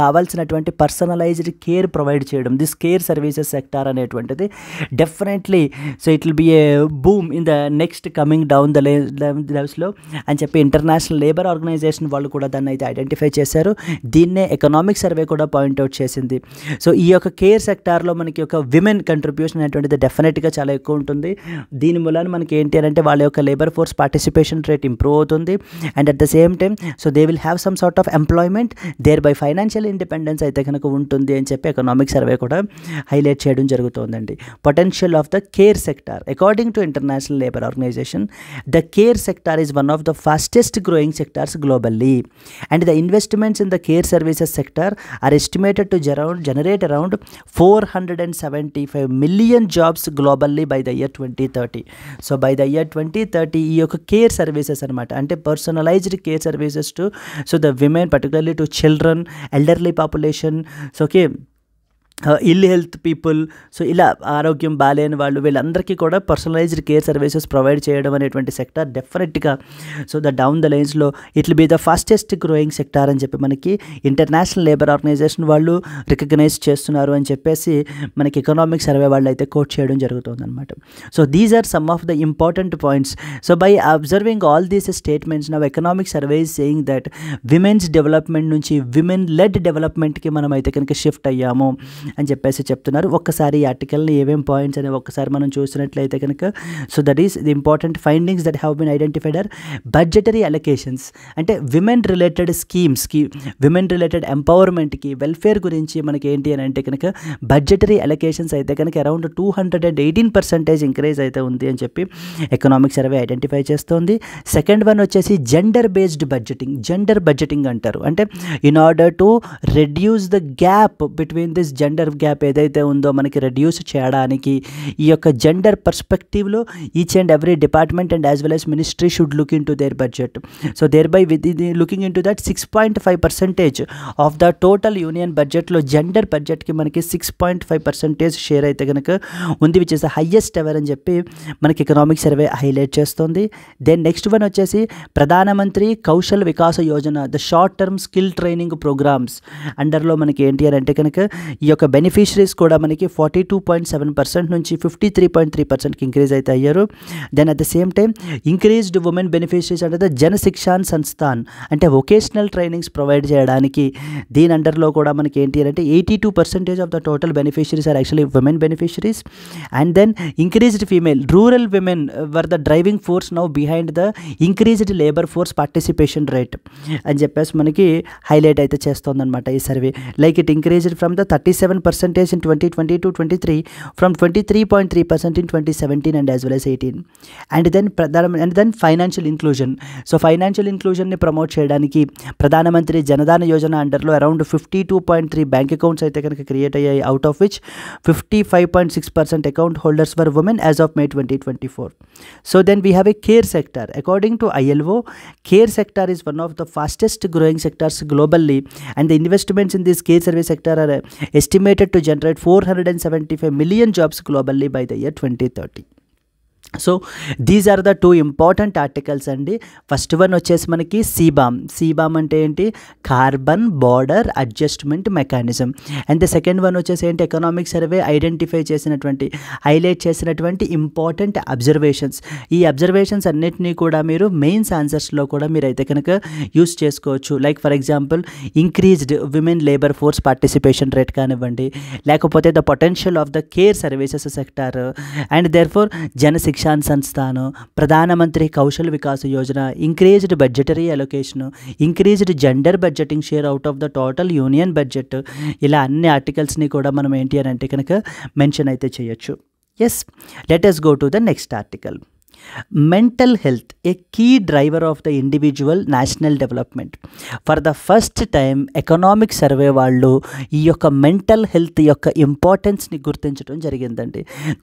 కావాల్సినటువంటి personalised care provide చేయడం this care services sector అనేటువంటిది definitely so it will be a boom in the next coming down the లెవెల్స్లో అని చెప్పి international labour organisation వాళ్ళు కూడా దాన్ని అయితే ఐడెంటిఫై చేశారు దీన్నే ఎకనామిక్ సర్వే కూడా పాయింట్అవుట్ చేసింది సో ఈ యొక్క కేర్ సెక్టార్లో మనకి ఒక విమెన్ కంట్రిబ్యూషన్ అనేటువంటిది డెఫినెట్గా చాలా ఎక్కువ ఉంటుంది దీని మూలాన్ని మనకి ఏంటి అంటే వాళ్ళ యొక్క labour force participation rate get improve అవుతుంది and at the same time so they will have some sort of employment thereby financial independence అయితే కనుక ఉంటుంది అని చెప్పి ఎకనామిక్ సర్వే కూడా హైలైట్ చేయడం జరుగుతుందండి potential of the care sector according to international labour organisation the care sector is one of the fastest growing sectors globally and the investments in the care services sector are estimated to around generate around four hundred and seventy five million jobs globally by the year twenty thirty so by the year twenty thirty ఈ యొక్క care services services అనమాట అంటే personalised care services to so the women particularly to children elderly population so okay ill health people so ఇలా ఆరోగ్యం బాగాలేని వాళ్ళు వీళ్ళందరికీ కూడా personalised care services provide చేయడం అనేటువంటి సెక్టార్ డెఫినెట్గా సో ద డౌన్ ద లైన్స్లో it be the fastest growing sector అని చెప్పి మనకి ఇంటర్నేషనల్ లేబర్ ఆర్గనైజేషన్ వాళ్ళు రికగ్నైజ్ చేస్తున్నారు అని చెప్పేసి మనకి ఎకనామిక్ సర్వే వాళ్ళు అయితే కోట్ చేయడం అనమాట so these are some of the important points so by observing all these statements now economic survey is saying that women's development నుంచి విమెన్ లెడ్ డెవలప్మెంట్కి మనం అయితే కనుక షిఫ్ట్ అయ్యాము అని చెప్పేసి చెప్తున్నారు ఒక్కసారి ఈ ఆర్టికల్లో ఏమేం పాయింట్స్ అనేవి ఒక్కసారి మనం చూసినట్లయితే కనుక so that is the important findings that have been identified are budgetary allocations అంటే విమెన్ రిలేటెడ్ స్కీమ్స్కి విమెన్ రిలేటెడ్ ఎంపవర్మెంట్కి వెల్ఫేర్ గురించి మనకి ఏంటి అని అంటే కనుక బడ్జెటరీ అలొకేషన్స్ అయితే కనుక around two hundred and eighteen percentage increase అయితే ఉంది అని చెప్పి ఎకనామిక్ సర్వే ఐడెంటిఫై చేస్తోంది సెకండ్ వన్ వచ్చేసి gender based budgeting gender budgeting అంటారు అంటే in order to reduce the gap between this gender gender gap ఏదైతే ఉందో మనకి రెడ్యూస్ చేయడానికి ఈ యొక్క జెండర్ పర్స్పెక్టివ్లో each and every department and as well as ministry should look into their budget so thereby with looking in to that six point five percentage of the total union బడ్జెట్లో gender బడ్జెట్కి మనకి six point five percentage share అయితే కనుక ఉంది which is the highest ever అని చెప్పి మనకి economic survey highlight చేస్తుంది దెన్ నెక్స్ట్ వన్ వచ్చేసి Pradhan Mantri Kaushal Vikas Yojana the short term skill training programmes అండర్లో మనకి ఏంటి అని అంటే కనుక ఈ యొక్క యొక్క బెనిఫిషరీస్ కూడా మనకి forty two point seven percent నుంచి ఫిఫ్టీ త్రీ పాయింట్ త్రీ పర్సెంట్కి ఇంక్రీజ్ అయితే అయ్యారు then at the same time increased women beneficiaries అంటే జన శిక్షాన్ సంస్థాన్ అంటే వొకేషనల్ ట్రైనింగ్స్ ప్రొవైడ్ చేయడానికి దీని అండర్లో కూడా మనకి ఏంటి అంటే eighty two percentage of the total beneficiaries are actually women beneficiaries and then increased female rural women were the driving force now behind the increased labour force participation rate అని చెప్పేసి మనకి highlight అయితే చేస్తుందన్నమాట ఈ survey like it increased from the thirty seven Percentage 2020 to 23 from 23.3% in 2017 and as well as 18 and then and then financial inclusion so financial inclusion ni promote cheyadaniki pradhanamantri janadana yojana under lo around 52.3 bank accounts aithe ganaka create out of which 55.6% account holders were women as of may 2024 so then we have a care sector according to ilo care sector is one of the fastest growing sectors globally and the investments in this care service sector are estimated estimated to generate 475 million jobs globally by the year 2030. So these are the two important articles అండి first one వచ్చేసి మనకి CBAM CBAM అంటే ఏంటి carbon border adjustment mechanism and the second one వచ్చేసి ఏంటి economic survey identify చేసినటువంటి highlight చేసినటువంటి important observations ఈ అబ్జర్వేషన్స్ అన్నిటినీ కూడా మీరు మెయిన్స్ ఆన్సర్స్లో కూడా మీరు అయితే కనుక యూస్ చేసుకోవచ్చు like for example increased women labour force participation rate కానివ్వండి లేకపోతే the potential of the care services sector and therefore Jan Shikshan Sansthan Pradhan Mantri Kaushal Vikas Yojana increased budgetary allocation increased gender budgeting share out of the total union budget ఇలా అన్ని ఆర్టికల్స్ని కూడా మనం ఏంటి అని అంటే కనుక మెన్షన్ అయితే చేయొచ్చు yes let's go to the next article mental health a key driver of the individual national development for the first time economic survey వాళ్ళు ఈ యొక్క మెంటల్ హెల్త్ యొక్క ఇంపార్టెన్స్ని గుర్తించడం జరిగిందండి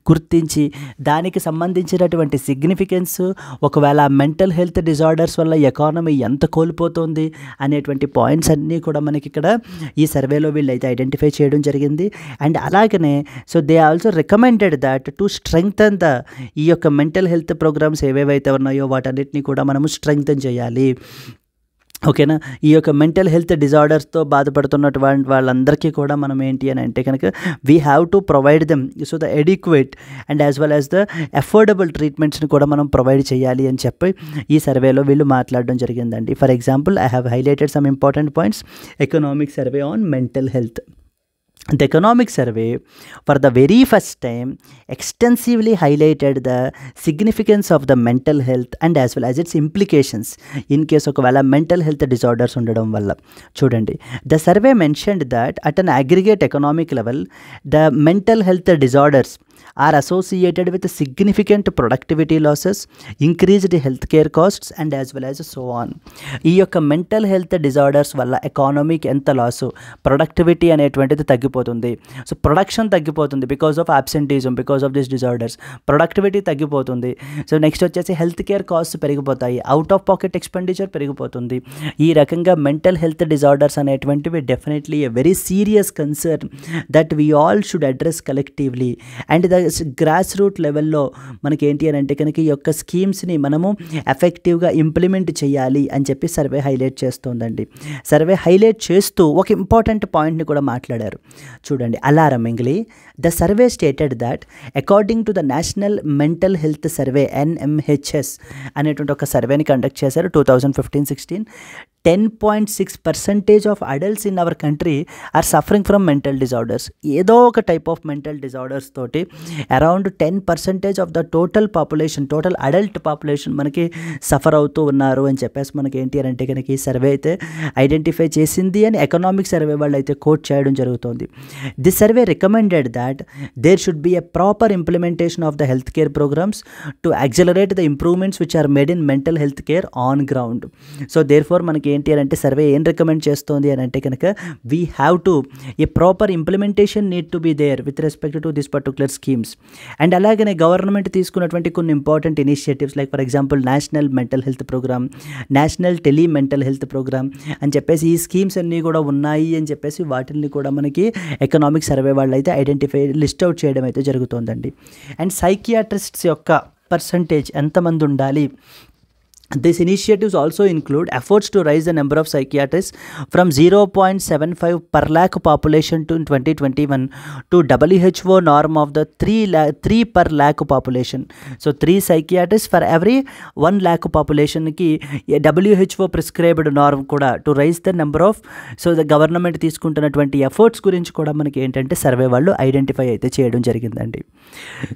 గుర్తించి దానికి సంబంధించినటువంటి సిగ్నిఫికెన్స్ ఒకవేళ మెంటల్ హెల్త్ డిజార్డర్స్ వల్ల ఎకానమీ ఎంత కోల్పోతుంది అనేటువంటి పాయింట్స్ అన్నీ కూడా మనకి ఇక్కడ ఈ సర్వేలో వీళ్ళు అయితే ఐడెంటిఫై చేయడం జరిగింది అండ్ అలాగనే so they also recommended that to strengthen the ఈ యొక్క మెంటల్ హెల్త్ ప్రోగ్రామ్స్ ఏవేవైతే ఉన్నాయో వాటన్నిటిని కూడా మనము స్ట్రెంగ్తన్ చేయాలి ఓకేనా ఈ యొక్క మెంటల్ హెల్త్ డిజార్డర్స్తో బాధపడుతున్నటువంటి వాళ్ళందరికీ కూడా మనం ఏంటి అని అంటే కనుక we have to provide them so the adequate and as well as the affordable ట్రీట్మెంట్స్ని కూడా మనం ప్రొవైడ్ చేయాలి అని చెప్పి ఈ సర్వేలో వీళ్ళు మాట్లాడడం జరిగిందండి for example I have highlighted some important points economic survey on mental health the economic survey for the very first time extensively highlighted the significance of the mental health and as well as its implications in case okavela mental health disorders ఉండడం వల్ల Children, the survey mentioned that at an aggregate economic level, the mental health disorders. Are associated with significant productivity losses increased health care costs and as well as so on ఈ యొక్క mental health disorders వల్ల ఎకానమీకి ఎంత loss productivity అనేటువంటిది తగ్గిపోతుంది so production తగ్గిపోతుంది because of absenteeism because of this disorders productivity తగ్గిపోతుంది so next వచ్చేసి హెల్త్ కేర్ కాస్ట్ పెరిగిపోతాయి అవుట్ ఆఫ్ పాకెట్ ఎక్స్పెండిచర్ పెరిగిపోతుంది ఈ రకంగా మెంటల్ హెల్త్ డిజార్డర్స్ అనేటువంటివి definitely a very serious concern that we all should address collectively and the grass root లెవెల్లో మనకి ఏంటి అని అంటే కనుక ఈ యొక్క స్కీమ్స్ని మనము ఎఫెక్టివ్గా ఇంప్లిమెంట్ చేయాలి అని చెప్పి సర్వే హైలైట్ చేస్తుందండి సర్వే హైలైట్ చేస్తూ ఒక ఇంపార్టెంట్ పాయింట్ని కూడా మాట్లాడారు చూడండి alarmingly the survey stated that according to the national mental health survey NMHS అనేటువంటి ఒక సర్వేని కండక్ట్ చేశారు two thousand fifteen sixteen ten point six percentage of adults in our country are suffering from mental disorders ఏదో ఒక type of mental disorders తోటి around ten percentage of the total population total adult population మనకి suffer అవుతూ ఉన్నారు అని చెప్పేసి మనకి ఏంటి అంటే కనుక ఈ సర్వే అయితే ఐడెంటిఫై చేసింది అని ఎకనామిక్ సర్వే వాళ్ళు అయితే కోట్ చేయడం జరుగుతుంది this survey recommended that there should be a proper implementation of the health care programmes to accelerate the improvements which are made in mental health care on ground so therefore మనకి ఏంటి అని అంటే survey ఏం recommend చేస్తోంది అని అంటే కనుక we have to a proper implementation need to be there with respect to this particular schemes and అలాగనే గవర్నమెంట్ తీసుకున్నటువంటి కొన్ని important initiatives like for example national mental health programme national tele mental health programme అని చెప్పేసి ఈ schemes అన్నీ కూడా ఉన్నాయి అని చెప్పేసి వాటిని కూడా మనకి ఎకనామిక్ సర్వే వాళ్ళు అయితే ఐడెంటిఫై లిస్ట్ అవుట్ చేయడం అయితే జరుగుతుందండి అండ్ సైకియాట్రిస్ట్స్ యొక్క పర్సంటేజ్ ఎంతమంది ఉండాలి this initiatives also include efforts to raise the number of psychiatrists from zero point seven five per lakh population to twenty twenty one to WHO norm of the three lakh three per lakh population so three psychiatrists for every one lakh పాపులేషన్కి WHO prescribed norm కూడా to raise the number of so the government తీసుకుంటున్నటువంటి efforts గురించి కూడా మనకి ఏంటంటే survey వాళ్ళు identify అయితే చేయడం జరిగిందండి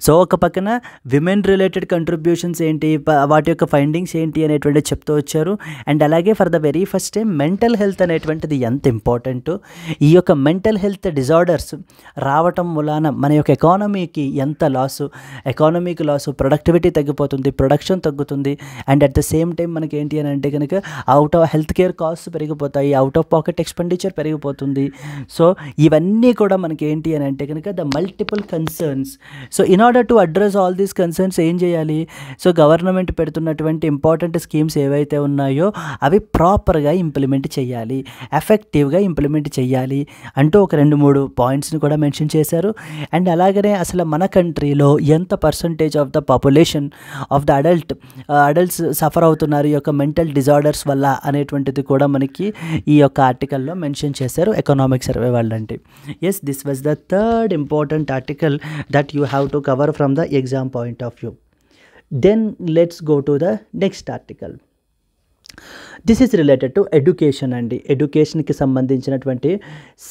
సో ఒక పక్కన విమెన్ రిలేటెడ్ కంట్రిబ్యూషన్స్ ఏంటి వాటి యొక్క ఫైండింగ్స్ ఏంటి అనేటువంటి చెప్తూ వచ్చారు అండ్ అలాగే for the very first time mental health అనేటువంటిది ఎంత ఇంపార్టెంట్ ఈ యొక్క మెంటల్ హెల్త్ డిజార్డర్స్ రావటం మూలాన మన యొక్క ఎకానమీకి ఎంత లాసు ఎకానమీకి లాసు ప్రొడక్టివిటీ తగ్గిపోతుంది ప్రొడక్షన్ తగ్గుతుంది and at the same time మనకి ఏంటి అని అంటే కనుక out of health care cost పెరిగిపోతాయి అవుట్ ఆఫ్ పాకెట్ ఎక్స్పెండిచర్ పెరిగిపోతుంది సో ఇవన్నీ కూడా మనకి ఏంటి అని అంటే కనుక the multiple concerns so in order to address all these concerns ఏం చేయాలి సో గవర్నమెంట్ పెడుతున్నటువంటి ఇంపార్టెంట్ గవర్నమెంట్ స్కీమ్స్ ఏవైతే ఉన్నాయో అవి ప్రాపర్గా ఇంప్లిమెంట్ చేయాలి ఎఫెక్టివ్గా ఇంప్లిమెంట్ చేయాలి అంటూ ఒక రెండు మూడు పాయింట్స్ని కూడా మెన్షన్ చేశారు అండ్ అలాగనే అసలు మన కంట్రీలో ఎంత percentage of the population of the adult adults suffer అవుతున్నారు ఈ యొక్క మెంటల్ డిజార్డర్స్ వల్ల అనేటువంటిది కూడా మనకి ఈ యొక్క ఆర్టికల్లో మెన్షన్ చేశారు ఎకనామిక్ సర్వే అంటే yes this was the third important article that you have to cover from the exam point of view then let's go to the next article this is related to education అండి ఎడ్యుకేషన్కి సంబంధించినటువంటి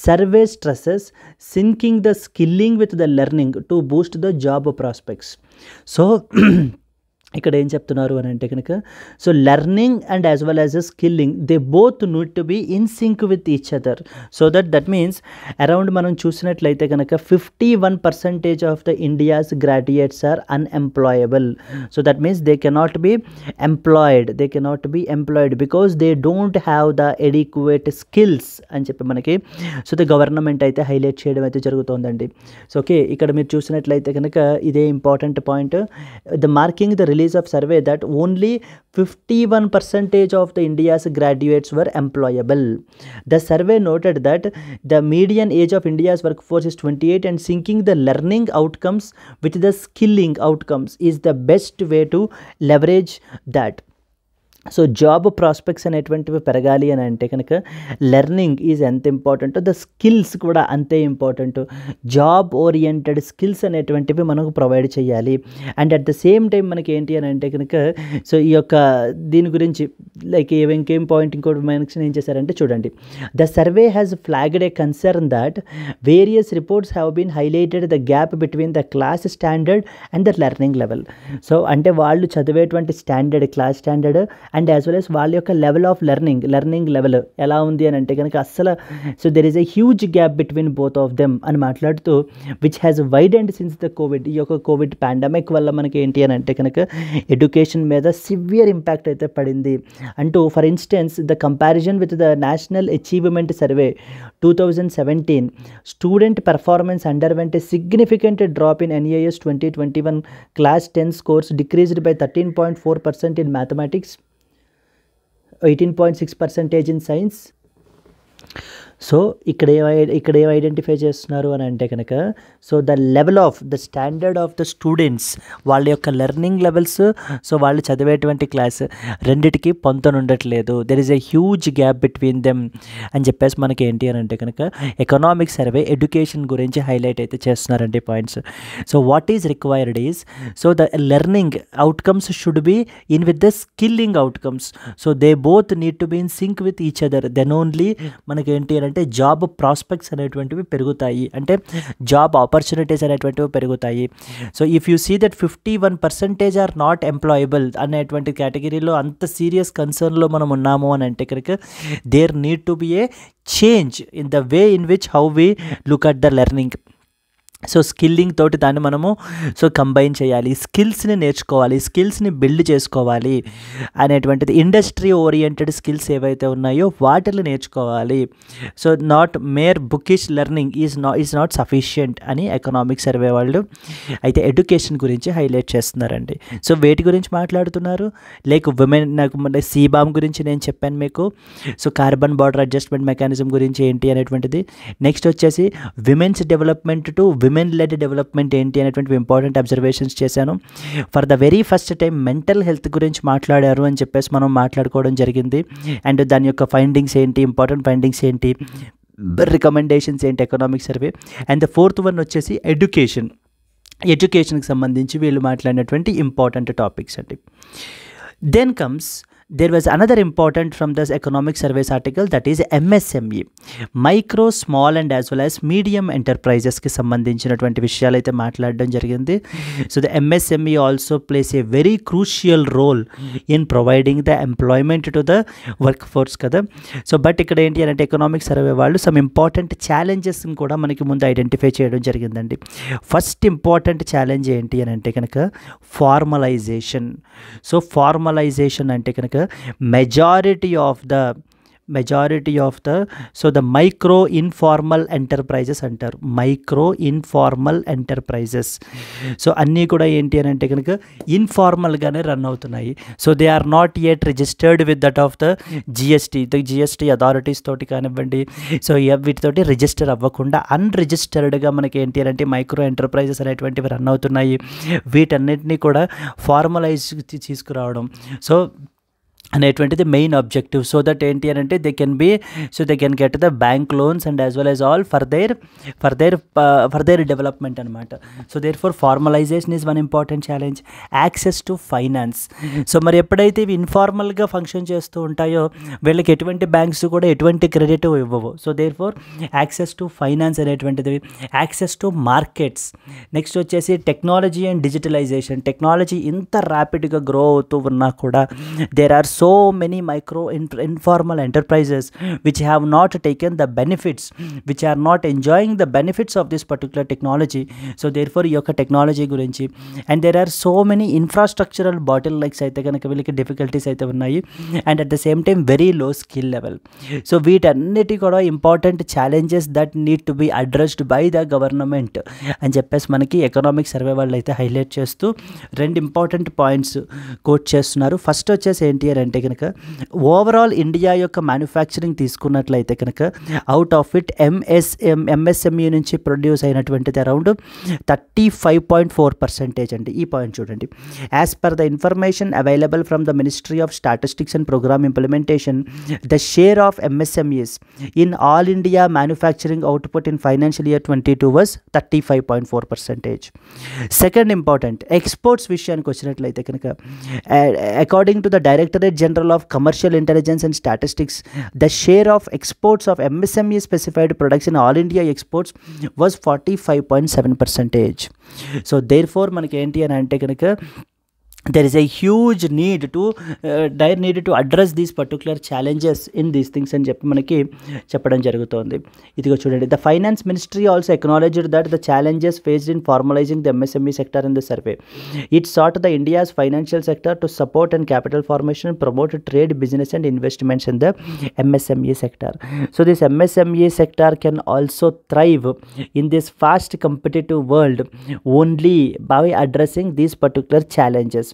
survey stresses syncing the skilling with the learning to boost the job prospects so ఇక్కడ ఏం చెప్తున్నారు అని అంటే కనుక so learning and as well as a skilling they both need to be in sync with each other so that that means around మనం చూసినట్లయితే కనుక fifty one percentage of the India's graduates are unemployable so that means they cannot be employed they cannot be employed because they don't have the adequate skills అని చెప్పి మనకి so the government అయితే highlight చేయడం అయితే జరుగుతుందండి so okay ఇక్కడ మీరు చూసినట్లయితే కనుక ఇదే important point the marking the release release of survey that only 51 percentage of the India's graduates were employable. The survey noted that the median age of India's workforce is 28 and syncing the learning outcomes with the skilling outcomes is the best way to leverage that. So job prospects అనేటువంటివి పెరగాలి అని అంటే కనుక learning is ఎంత important the skills కూడా అంతే important job oriented skills అనేటువంటివి మనకు ప్రొవైడ్ చేయాలి and at the same time మనకి ఏంటి అని అంటే కనుక సో ఈ యొక్క దీని గురించి లైక్ ఇంకేం పాయింట్ ఇంకోటి మెన్షన్ ఏం చేశారంటే చూడండి the survey has flagged a concern that various reports have been highlighted the gap between the class standard and the learning level so అంటే వాళ్ళు చదివేటువంటి standard class standard and as well as వాళ్ళ యొక్క level of learning learning level ఎలా ఉంది అని అంటే కనుక అస్సలు so there is a huge gap between both of them అని మాట్లాడుతూ which has widened since the covid ఈ యొక్క కోవిడ్ పాండమిక్ వల్ల మనకి ఏంటి అని అంటే కనుక ఎడ్యుకేషన్ మీద సివియర్ ఇంపాక్ట్ అయితే పడింది అంటూ for instance the comparison with the national achievement survey two thousand seventeen student performance underwent significant drop in NAS twenty twenty one class ten scores decreased by thirteen point four percent in mathematics 18.6 percentage in science so ఇక్కడ ఏం ఇక్కడ ఏం identify చేస్తున్నారు అని అంటే కనుక so the level of the standard of the students వాళ్ళ యొక్క లెర్నింగ్ లెవెల్స్ సో వాళ్ళు చదివేటువంటి క్లాస్ రెండిటికి పొంతను ఉండట్లేదు there is a huge gap between them అని చెప్పేసి మనకి ఏంటి అని అంటే కనుక ఎకనామిక్ సర్వే ఎడ్యుకేషన్ గురించి హైలైట్ అయితే చేస్తున్నారండి points so what is required is so the learning outcomes should be in with the skilling outcomes so they both need to be in sync with each other then only మనకి ఏంటి చేయాలంటే job prospects అనేటువంటివి పెరుగుతాయి అంటే job opportunities అనేటువంటివి పెరుగుతాయి so if you see that fifty one percentage are not employable అనేటువంటి కేటగిరీలో అంత సీరియస్ కన్సర్న్లో మనం ఉన్నాము అని అంటే కనుక there need to be a change in the way in which how we look at the learning so skilling తోటి దాన్ని మనము సో కంబైన్ చేయాలి స్కిల్స్ని నేర్చుకోవాలి స్కిల్స్ని బిల్డ్ చేసుకోవాలి అనేటువంటిది ఇండస్ట్రీ ఓరియంటెడ్ స్కిల్స్ ఏవైతే ఉన్నాయో వాటిని నేర్చుకోవాలి so not mere bookish learning is నా ఈజ్ నాట్ సఫిషియంట్ అని ఎకనామిక్ సర్వే వాళ్ళు అయితే ఎడ్యుకేషన్ గురించి హైలైట్ చేస్తున్నారండి సో వేటి గురించి మాట్లాడుతున్నారు లైక్ ఉమెన్ నాకు సీబామ్ గురించి నేను చెప్పాను మీకు so carbon border adjustment mechanism గురించి ఏంటి అనేటువంటిది నెక్స్ట్ వచ్చేసి women's development to women women led development ఏంటి అనేటువంటి ఇంపార్టెంట్ అబ్జర్వేషన్స్ చేశాను for the very first time mental health గురించి మాట్లాడారు అని చెప్పేసి మనం మాట్లాడుకోవడం జరిగింది అండ్ దాని యొక్క ఫైండింగ్స్ ఏంటి ఇంపార్టెంట్ ఫైండింగ్స్ ఏంటి రికమెండేషన్స్ ఏంటి economic survey and the fourth one వచ్చేసి ఎడ్యుకేషన్ ఎడ్యుకేషన్కి సంబంధించి వీళ్ళు మాట్లాడినటువంటి ఇంపార్టెంట్ టాపిక్స్ అండి then comes there was another important from this economic surveys article that is MSME micro small and as well as medium ఎంటర్ప్రైజెస్కి సంబంధించినటువంటి విషయాలు అయితే మాట్లాడడం జరిగింది so the MSME also plays a very crucial role in providing the employment to the workforce కదా so but ఇక్కడ ఏంటి అంటే ఎకనామిక్ సర్వే వాళ్ళు సమ్ ఇంపార్టెంట్ ఛాలెంజెస్ని కూడా మనకి ముందు ఐడెంటిఫై చేయడం జరిగిందండి ఫస్ట్ ఇంపార్టెంట్ ఛాలెంజ్ ఏంటి అని అంటే కనుక ఫార్మలైజేషన్ సో ఫార్మలైజేషన్ అంటే కనుక majority of the majority of the so the micro informal enterprises అంటారు మైక్రో ఇన్ఫార్మల్ ఎంటర్ప్రైజెస్ సో అన్నీ కూడా ఏంటి అని అంటే కనుక ఇన్ఫార్మల్గానే రన్ అవుతున్నాయి so they are not yet registered with that of the GST the GST authorities తోటి కానివ్వండి సో వీటితోటి రిజిస్టర్ అవ్వకుండా అన్రిజిస్టర్డ్గా మనకి ఏంటి అని అంటే మైక్రో ఎంటర్ప్రైజెస్ అనేటువంటివి రన్ అవుతున్నాయి వీటన్నిటినీ కూడా ఫార్మలైజ్ తీసుకురావడం సో అనేటువంటిది మెయిన్ అబ్జెక్టివ్ సో దట్ ఏంటి అని అంటే they can be so they can get the bank loans and as well as all for their for their for their development అనమాట so therefore formalisation is one important challenge access to finance so మరి ఎప్పుడైతే ఇవి ఇన్ఫార్మల్గా function చేస్తూ ఉంటాయో వీళ్ళకి ఎటువంటి banks కూడా ఎటువంటి క్రెడిట్ ఇవ్వవు so therefore access to finance అనేటువంటిది యాక్సెస్ టు మార్కెట్స్ నెక్స్ట్ వచ్చేసి టెక్నాలజీ అండ్ డిజిటలైజేషన్ టెక్నాలజీ ఇంత ర్యాపిడ్గా గ్రో అవుతూ ఉన్నా కూడా there are so so micro micro informal enterprises which have not taken the benefits, which are enjoying the benefits benefits this particular technology so So therefore, ఈ యొక్క technology గురించి and there are so many infrastructural bottlenecks అయితే కనుక వీళ్ళకి difficulties అయితే ఉన్నాయి and at the same time very low skill level so వీటన్నిటి కూడా important challenges that need to be addressed by the government అని చెప్పేసి మనకి ఎకనామిక్ సర్వే వాళ్ళు అయితే హైలైట్ చేస్తూ రెండు ఇంపార్టెంట్ పాయింట్స్ కోట్ చేస్తున్నారు ఫస్ట్ వచ్చేసి ఏంటి అని అంటే కనుక ఓవరాల్ ఇండియా యొక్క మ్యానుఫ్యాక్చరింగ్ తీసుకున్నట్లయితే కనుక out of it MSM MSME నుంచి ప్రొడ్యూస్ అయినటువంటిది around thirty five point four percentage అండి ఈ పాయింట్ చూడండి as per the information available from the ministry of statistics and programme implementation the share of MSMEs in all India manufacturing output in financial year twenty two was thirty five point four percentage second important exports విషయానికి వచ్చినట్లయితే కనుక according to the directorate General of Commercial Intelligence and Statistics, the share of exports of MSME specified products in all India exports was 45.7 percentage. So therefore manke India అని అంటే there is a huge need to dire need to address these particular challenges in these things అని చెప్పి మనకి చెప్పడం జరుగుతోంది ఇదిగో చూడండి the finance ministry also acknowledged that the challenges faced in formalising the MSME sector in the survey it sought the India's financial sector to support and capital formation promote trade business and investments in the MSME sector so this MSME sector can also thrive in this fast competitive world only by addressing these particular challenges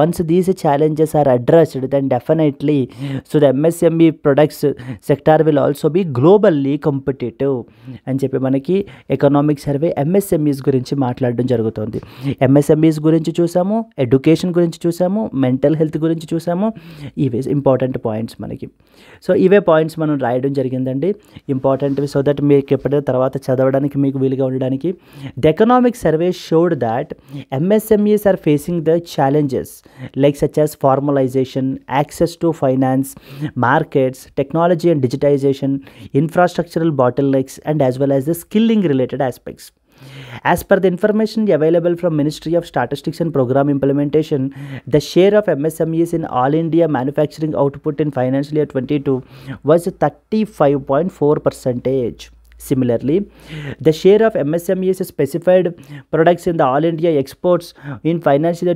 once these challenges are addressed then definitely so the MSME products sector will also be globally competitive అని చెప్పి మనకి economic survey MSMEs గురించి మాట్లాడడం జరుగుతుంది MSMEs గురించి చూసాము education గురించి చూసాము మెంటల్ హెల్త్ గురించి చూసాము ఇవే ఇంపార్టెంట్ పాయింట్స్ మనకి సో ఇవే పాయింట్స్ మనం రాయడం జరిగిందండి ఇంపార్టెంట్ సో దట్ మీకు ఎప్పుడైనా తర్వాత చదవడానికి మీకు వీలుగా ఉండడానికి the economic survey showed that MSMEs are facing the challenge challenges like such as formalization, access to finance, markets, technology and digitization, infrastructural bottlenecks and as well as the skilling related aspects. As per the information available from Ministry of Statistics and Program Implementation, the share of MSMEs in all India manufacturing output in financial year 22 was 35.4 percentage similarly the share Similarly, the share of MSMEs specified products in the All India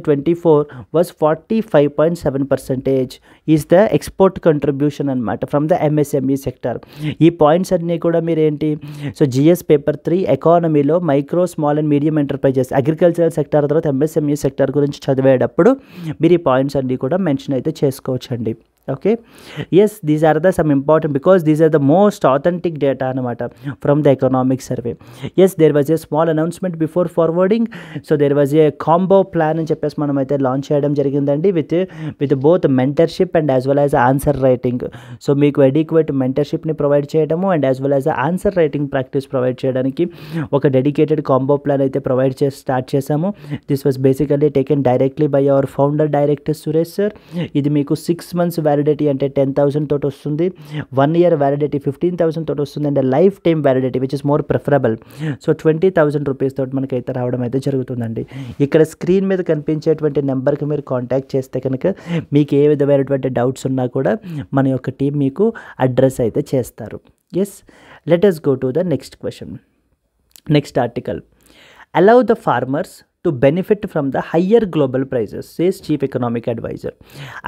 twenty four financial forty five point seven percentage is the export contribution అనమాట from the MSME sector ఈ points అన్నీ కూడా మీరు ఏంటి so GS paper three ఎకానమీలో micro small and medium enterprises agricultural sector తర్వాత MSME sector e గురించి చదివేటప్పుడు మీరు ఈ పాయింట్స్ అన్నీ కూడా మెన్షన్ అయితే చేసుకోవచ్చండి okay yes these are the some important because these are the most authentic data అనమాట from the economic survey yes there was a small announcement before forwarding so there was a combo plan అని చెప్పేసి మనం అయితే launch చేయడం జరిగిందండి with with both mentorship and as well as answer writing so మీకు adequate మెంటర్షిప్ని provide చేయడము and as well as answer writing practice provide చేయడానికి ఒక డెడికేటెడ్ కాంబో ప్లాన్ అయితే ప్రొవైడ్ చేసి స్టార్ట్ చేశాము this was basically taken directly by our founder director Suresh sir ఇది మీకు సిక్స్ మంత్స్ వ్యాలిడిటీ అంటే టెన్ థౌసండ్ తోటి వస్తుంది one year validity fifteen thousand తోటి వస్తుంది and lifetime medium validity which is more preferable so twenty thousand rupees తోటి మనకైతే రావడం అయితే జరుగుతుందండి ఇక్కడ స్క్రీన్ మీద కనిపించేటువంటి నెంబర్కి మీరు కాంటాక్ట్ చేస్తే కనుక మీకు ఏ విధమైనటువంటి డౌట్స్ ఉన్నా కూడా మన యొక్క టీం మీకు అడ్రస్ అయితే చేస్తారు yes let us go to the next question next article allow the farmers to benefit from the higher global prices says chief economic adviser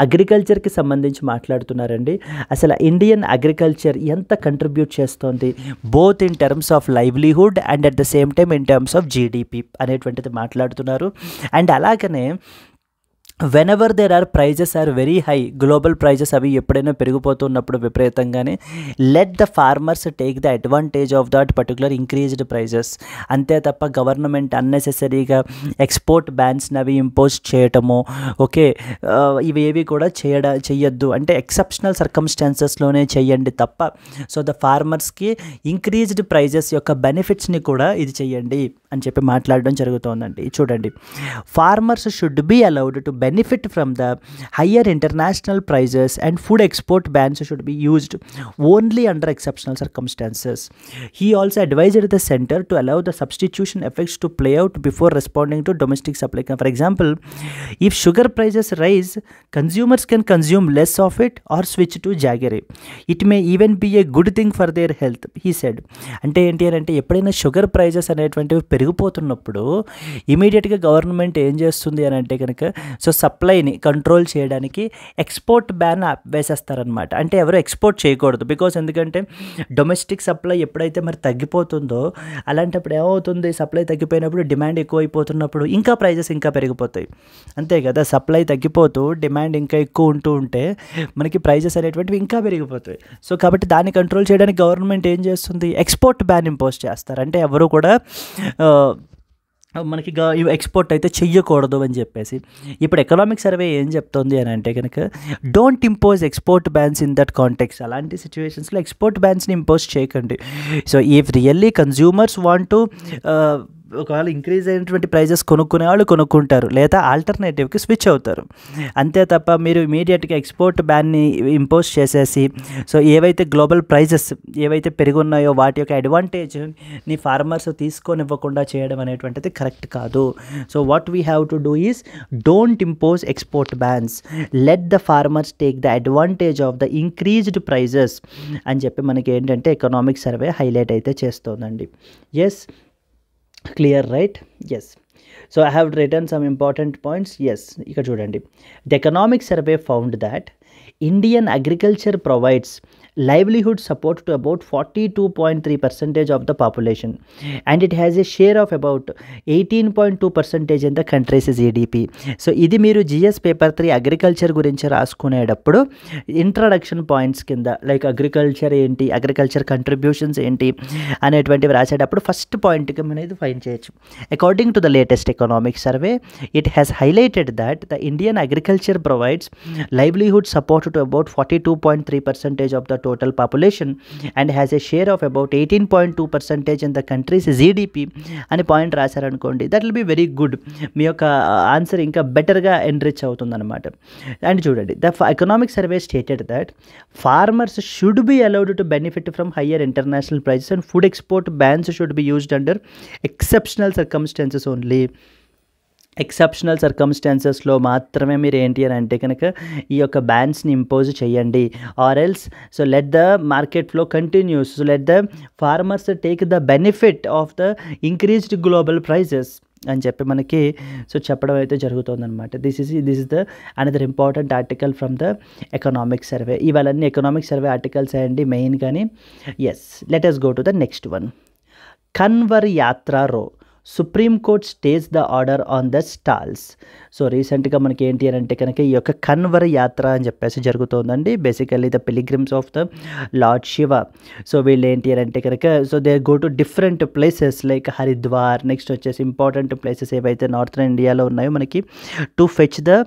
అగ్రికల్చర్కి సంబంధించి మాట్లాడుతున్నారండి అసలు ఇండియన్ అగ్రికల్చర్ ఎంత కంట్రిబ్యూట్ చేస్తోంది both in terms of livelihood and at the same time in terms of GDP అనేటువంటిది మాట్లాడుతున్నారు and అలాగనే whenever there are prices are very high global prices అవి ఎప్పుడైనా పెరిగిపోతున్నప్పుడు విపరీతంగానే let the farmers take the advantage of that particular increased prices అంతే తప్ప government అన్నెసెసరీగా export బ్యాన్స్ని అవి ఇంపోజ్ చేయటము ఓకే ఇవేవి కూడా చేయడ చెయ్యొద్దు అంటే ఎక్సెప్షనల్ సర్కమ్స్టాన్సెస్లోనే చేయండి తప్ప సో ద ఫార్మర్స్కి ఇంక్రీజ్డ్ ప్రైజెస్ యొక్క బెనిఫిట్స్ని కూడా ఇది చేయండి అని చెప్పి మాట్లాడడం జరుగుతోందండి చూడండి farmers should be allowed to benefit from the higher international prices and food export bans should be used only under exceptional circumstances he also advised the centre to allow the substitution effects to play out before responding to domestic supply for example if sugar prices rise consumers can consume less of it or switch to jaggery it may even be a good thing for their health he said అంటే ఏంటి అంటే ఎప్పుడైనా sugar prices అనేటువంటివి పెరిగిపోతున్నప్పుడు ఇమీడియట్గా government ఏం చేస్తుంది అని అంటే కనుక సో సప్లైని కంట్రోల్ చేయడానికి ఎక్స్పోర్ట్ బ్యాన్ వేసేస్తారనమాట అంటే ఎవరు ఎక్స్పోర్ట్ చేయకూడదు బికాస్ ఎందుకంటే డొమెస్టిక్ సప్లై ఎప్పుడైతే మరి తగ్గిపోతుందో అలాంటప్పుడు ఏమవుతుంది సప్లై తగ్గిపోయినప్పుడు డిమాండ్ ఎక్కువైపోతున్నప్పుడు ఇంకా ప్రైజెస్ ఇంకా పెరిగిపోతాయి అంతే కదా సప్లై తగ్గిపోతూ డిమాండ్ ఇంకా ఎక్కువ ఉంటూ ఉంటే మనకి ప్రైజెస్ అనేటువంటివి ఇంకా పెరిగిపోతాయి సో కాబట్టి దాన్ని కంట్రోల్ చేయడానికి గవర్నమెంట్ ఏం చేస్తుంది ఎక్స్పోర్ట్ బ్యాన్ ఇంపోజ్ చేస్తారు అంటే ఎవరు కూడా మనకి ఎక్స్పోర్ట్ అయితే చెయ్యకూడదు అని చెప్పేసి ఇప్పుడు ఎకనామిక్ సర్వే ఏం చెప్తుంది అని అంటే కనుక don't impose export bans in that context అలాంటి సిచ్యువేషన్స్లో ఎక్స్పోర్ట్ బ్యాన్స్ని ఇంపోజ్ చేయకండి so if really consumers want to ఒకవేళ ఇంక్రీజ్ అయినటువంటి ప్రైజెస్ కొనుక్కునే వాళ్ళు కొనుక్కుంటారు లేదా ఆల్టర్నేటివ్కి స్విచ్ అవుతారు అంతే తప్ప మీరు ఇమీడియట్గా ఎక్స్పోర్ట్ బ్యాన్ని ఇంపోజ్ చేసేసి సో ఏవైతే గ్లోబల్ ప్రైజెస్ ఏవైతే పెరుగున్నాయో వాటి యొక్క అడ్వాంటేజ్ నీ ఫార్మర్స్ తీసుకొని ఇవ్వకుండా చేయడం అనేటువంటిది కరెక్ట్ కాదు so what we have to do is don't impose export bans let the farmers take the advantage of the increased prices అని చెప్పి మనకి ఏంటంటే ఎకనామిక్ సర్వే హైలైట్ అయితే చేస్తోందండి yes clear right yes so I have return some important points yes ఇక్కడ చూడండి the economic survey found that Indian agriculture provides livelihood support to livelihood support to about 42.3 percentage of the population and it share of about eighteen point two percentage in the country's GDP. So ఇది మీరు GS paper three agriculture గురించి రాసుకునేటప్పుడు introduction points కింద like agriculture ఏంటి agriculture contributions ఏంటి అనేటువంటివి రాసేటప్పుడు first పాయింట్కి మనం ఇది ఫైన్ చేయొచ్చు according to the latest economic survey it has highlighted that the Indian agriculture provides livelihood support to about forty two point three percentage of the total population and has a share of about 18.2 percentage in the country's GDP అని point రాశారనుకోండి that will be very good మీ యొక్క answer ఇంకా బెటర్గా enrich అవుతుందన్నమాట and చూడండి the economic survey stated that farmers should be allowed to benefit from higher international prices and food export bans should be used under exceptional circumstances only exceptional సర్కమ్స్టాన్సెస్లో మాత్రమే మీరు ఏంటి అని అంటే కనుక ఈ యొక్క బ్యాన్స్ని ఇంపోజ్ చేయండి or else so let the market flow continues so let the farmers take the benefit of the increased global prices అని చెప్పి మనకి సో చెప్పడం అయితే జరుగుతుందన్నమాట this is this is the another important article from the economic survey ఇవాళన్ని economic survey articles అండి main కానీ yes let us go to the next one Kanwar Yatra row court stays the order on the stalls so రీసెంట్గా మనకి ఏంటి అని అంటే కనుక ఈ యొక్క కన్వర్ యాత్ర అని చెప్పేసి జరుగుతుందండి basically the pilgrims of the Lord Shiva so వీళ్ళు ఏంటి అని అంటే కనుక so they go to different places like Haridwar next వచ్చేసి ఇంపార్టెంట్ ప్లేసెస్ ఏవైతే నార్థన్ ఇండియాలో ఉన్నాయో మనకి to fetch the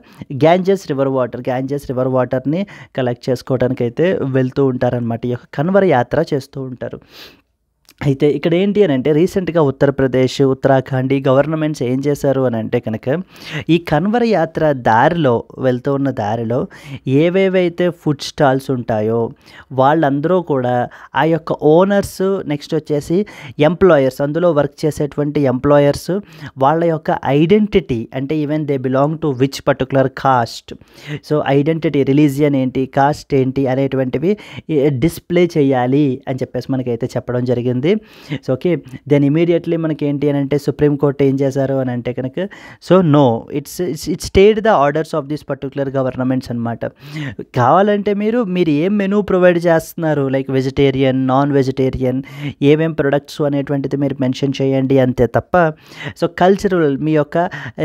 Ganges river water Ganges river వాటర్ని కలెక్ట్ చేసుకోవడానికి అయితే వెళ్తూ ఉంటారనమాట ఈ యొక్క కన్వర్ యాత్ర చేస్తూ ఉంటారు అయితే ఇక్కడ ఏంటి అని అంటే రీసెంట్గా ఉత్తరప్రదేశ్ ఉత్తరాఖండ్ ఈ గవర్నమెంట్స్ ఏం చేశారు అని అంటే కనుక ఈ కన్వర్ యాత్ర దారిలో వెళ్తూ ఉన్న దారిలో ఏవేవైతే ఫుడ్ స్టాల్స్ ఉంటాయో వాళ్ళందరూ కూడా ఆ యొక్క ఓనర్స్ నెక్స్ట్ వచ్చేసి ఎంప్లాయర్స్ అందులో వర్క్ చేసేటువంటి ఎంప్లాయర్స్ వాళ్ళ యొక్క ఐడెంటిటీ అంటే even they belong to which particular caste so identity religion ఏంటి కాస్ట్ ఏంటి అనేటువంటివి డిస్ప్లే చేయాలి అని చెప్పేసి మనకైతే చెప్పడం జరిగింది ఉంటుంది సో ఓకే దెన్ ఇమీడియట్లీ మనకి ఏంటి అని అంటే సుప్రీంకోర్టు ఏం చేశారు అని అంటే కనుక so no it's it's state the orders of this particular governments అనమాట కావాలంటే మీరు మీరు ఏం మెనూ ప్రొవైడ్ చేస్తున్నారు లైక్ వెజిటేరియన్ నాన్ వెజిటేరియన్ ఏమేం ప్రొడక్ట్స్ అనేటువంటిది మీరు మెన్షన్ చేయండి అంతే తప్ప సో కల్చరల్ మీ యొక్క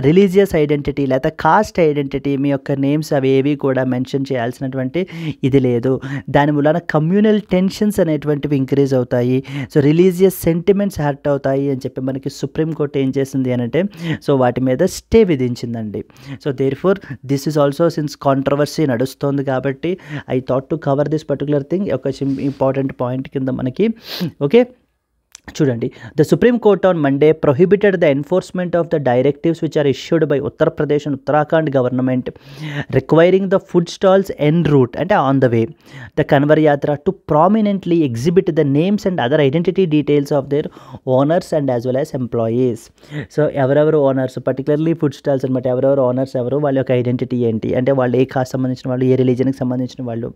రిలీజియస్ ఐడెంటిటీ లేదా కాస్ట్ ఐడెంటిటీ మీ యొక్క నేమ్స్ అవి ఏవి కూడా మెన్షన్ చేయాల్సినటువంటి ఇది లేదు దాని వలన కమ్యూనల్ టెన్షన్స్ అనేటువంటివి ఇంక్రీజ్ అవుతాయి సో రిలీజియస్ సెంటిమెంట్స్ హర్ట్ అవుతాయి అని చెప్పి మనకి సుప్రీంకోర్టు ఏం చేసింది అని అంటే సో వాటి మీద స్టే విధించిందండి so therefore this is also since controversy నడుస్తోంది కాబట్టి I thought to cover this particular thing ఒక ఇంపార్టెంట్ పాయింట్ కింద మనకి ఓకే చూడండి the Supreme Court on Monday prohibited the enforcement of the directives which are issued by Uttar Pradesh and Uttarakhand government requiring the food stalls en route అంటే on the way the Kanwar Yatra to prominently exhibit the names and other identity details of their owners and as well as employees so ఎవరెవరు owners particularly food stalls అనమాట ఎవరెవరు owners ఎవరు వాళ్ళ యొక్క identity ఏంటి అంటే వాళ్ళు ఏ కాస్ట్ సంబంధించిన వాళ్ళు ఏ రిలీజన్కి సంబంధించిన వాళ్ళు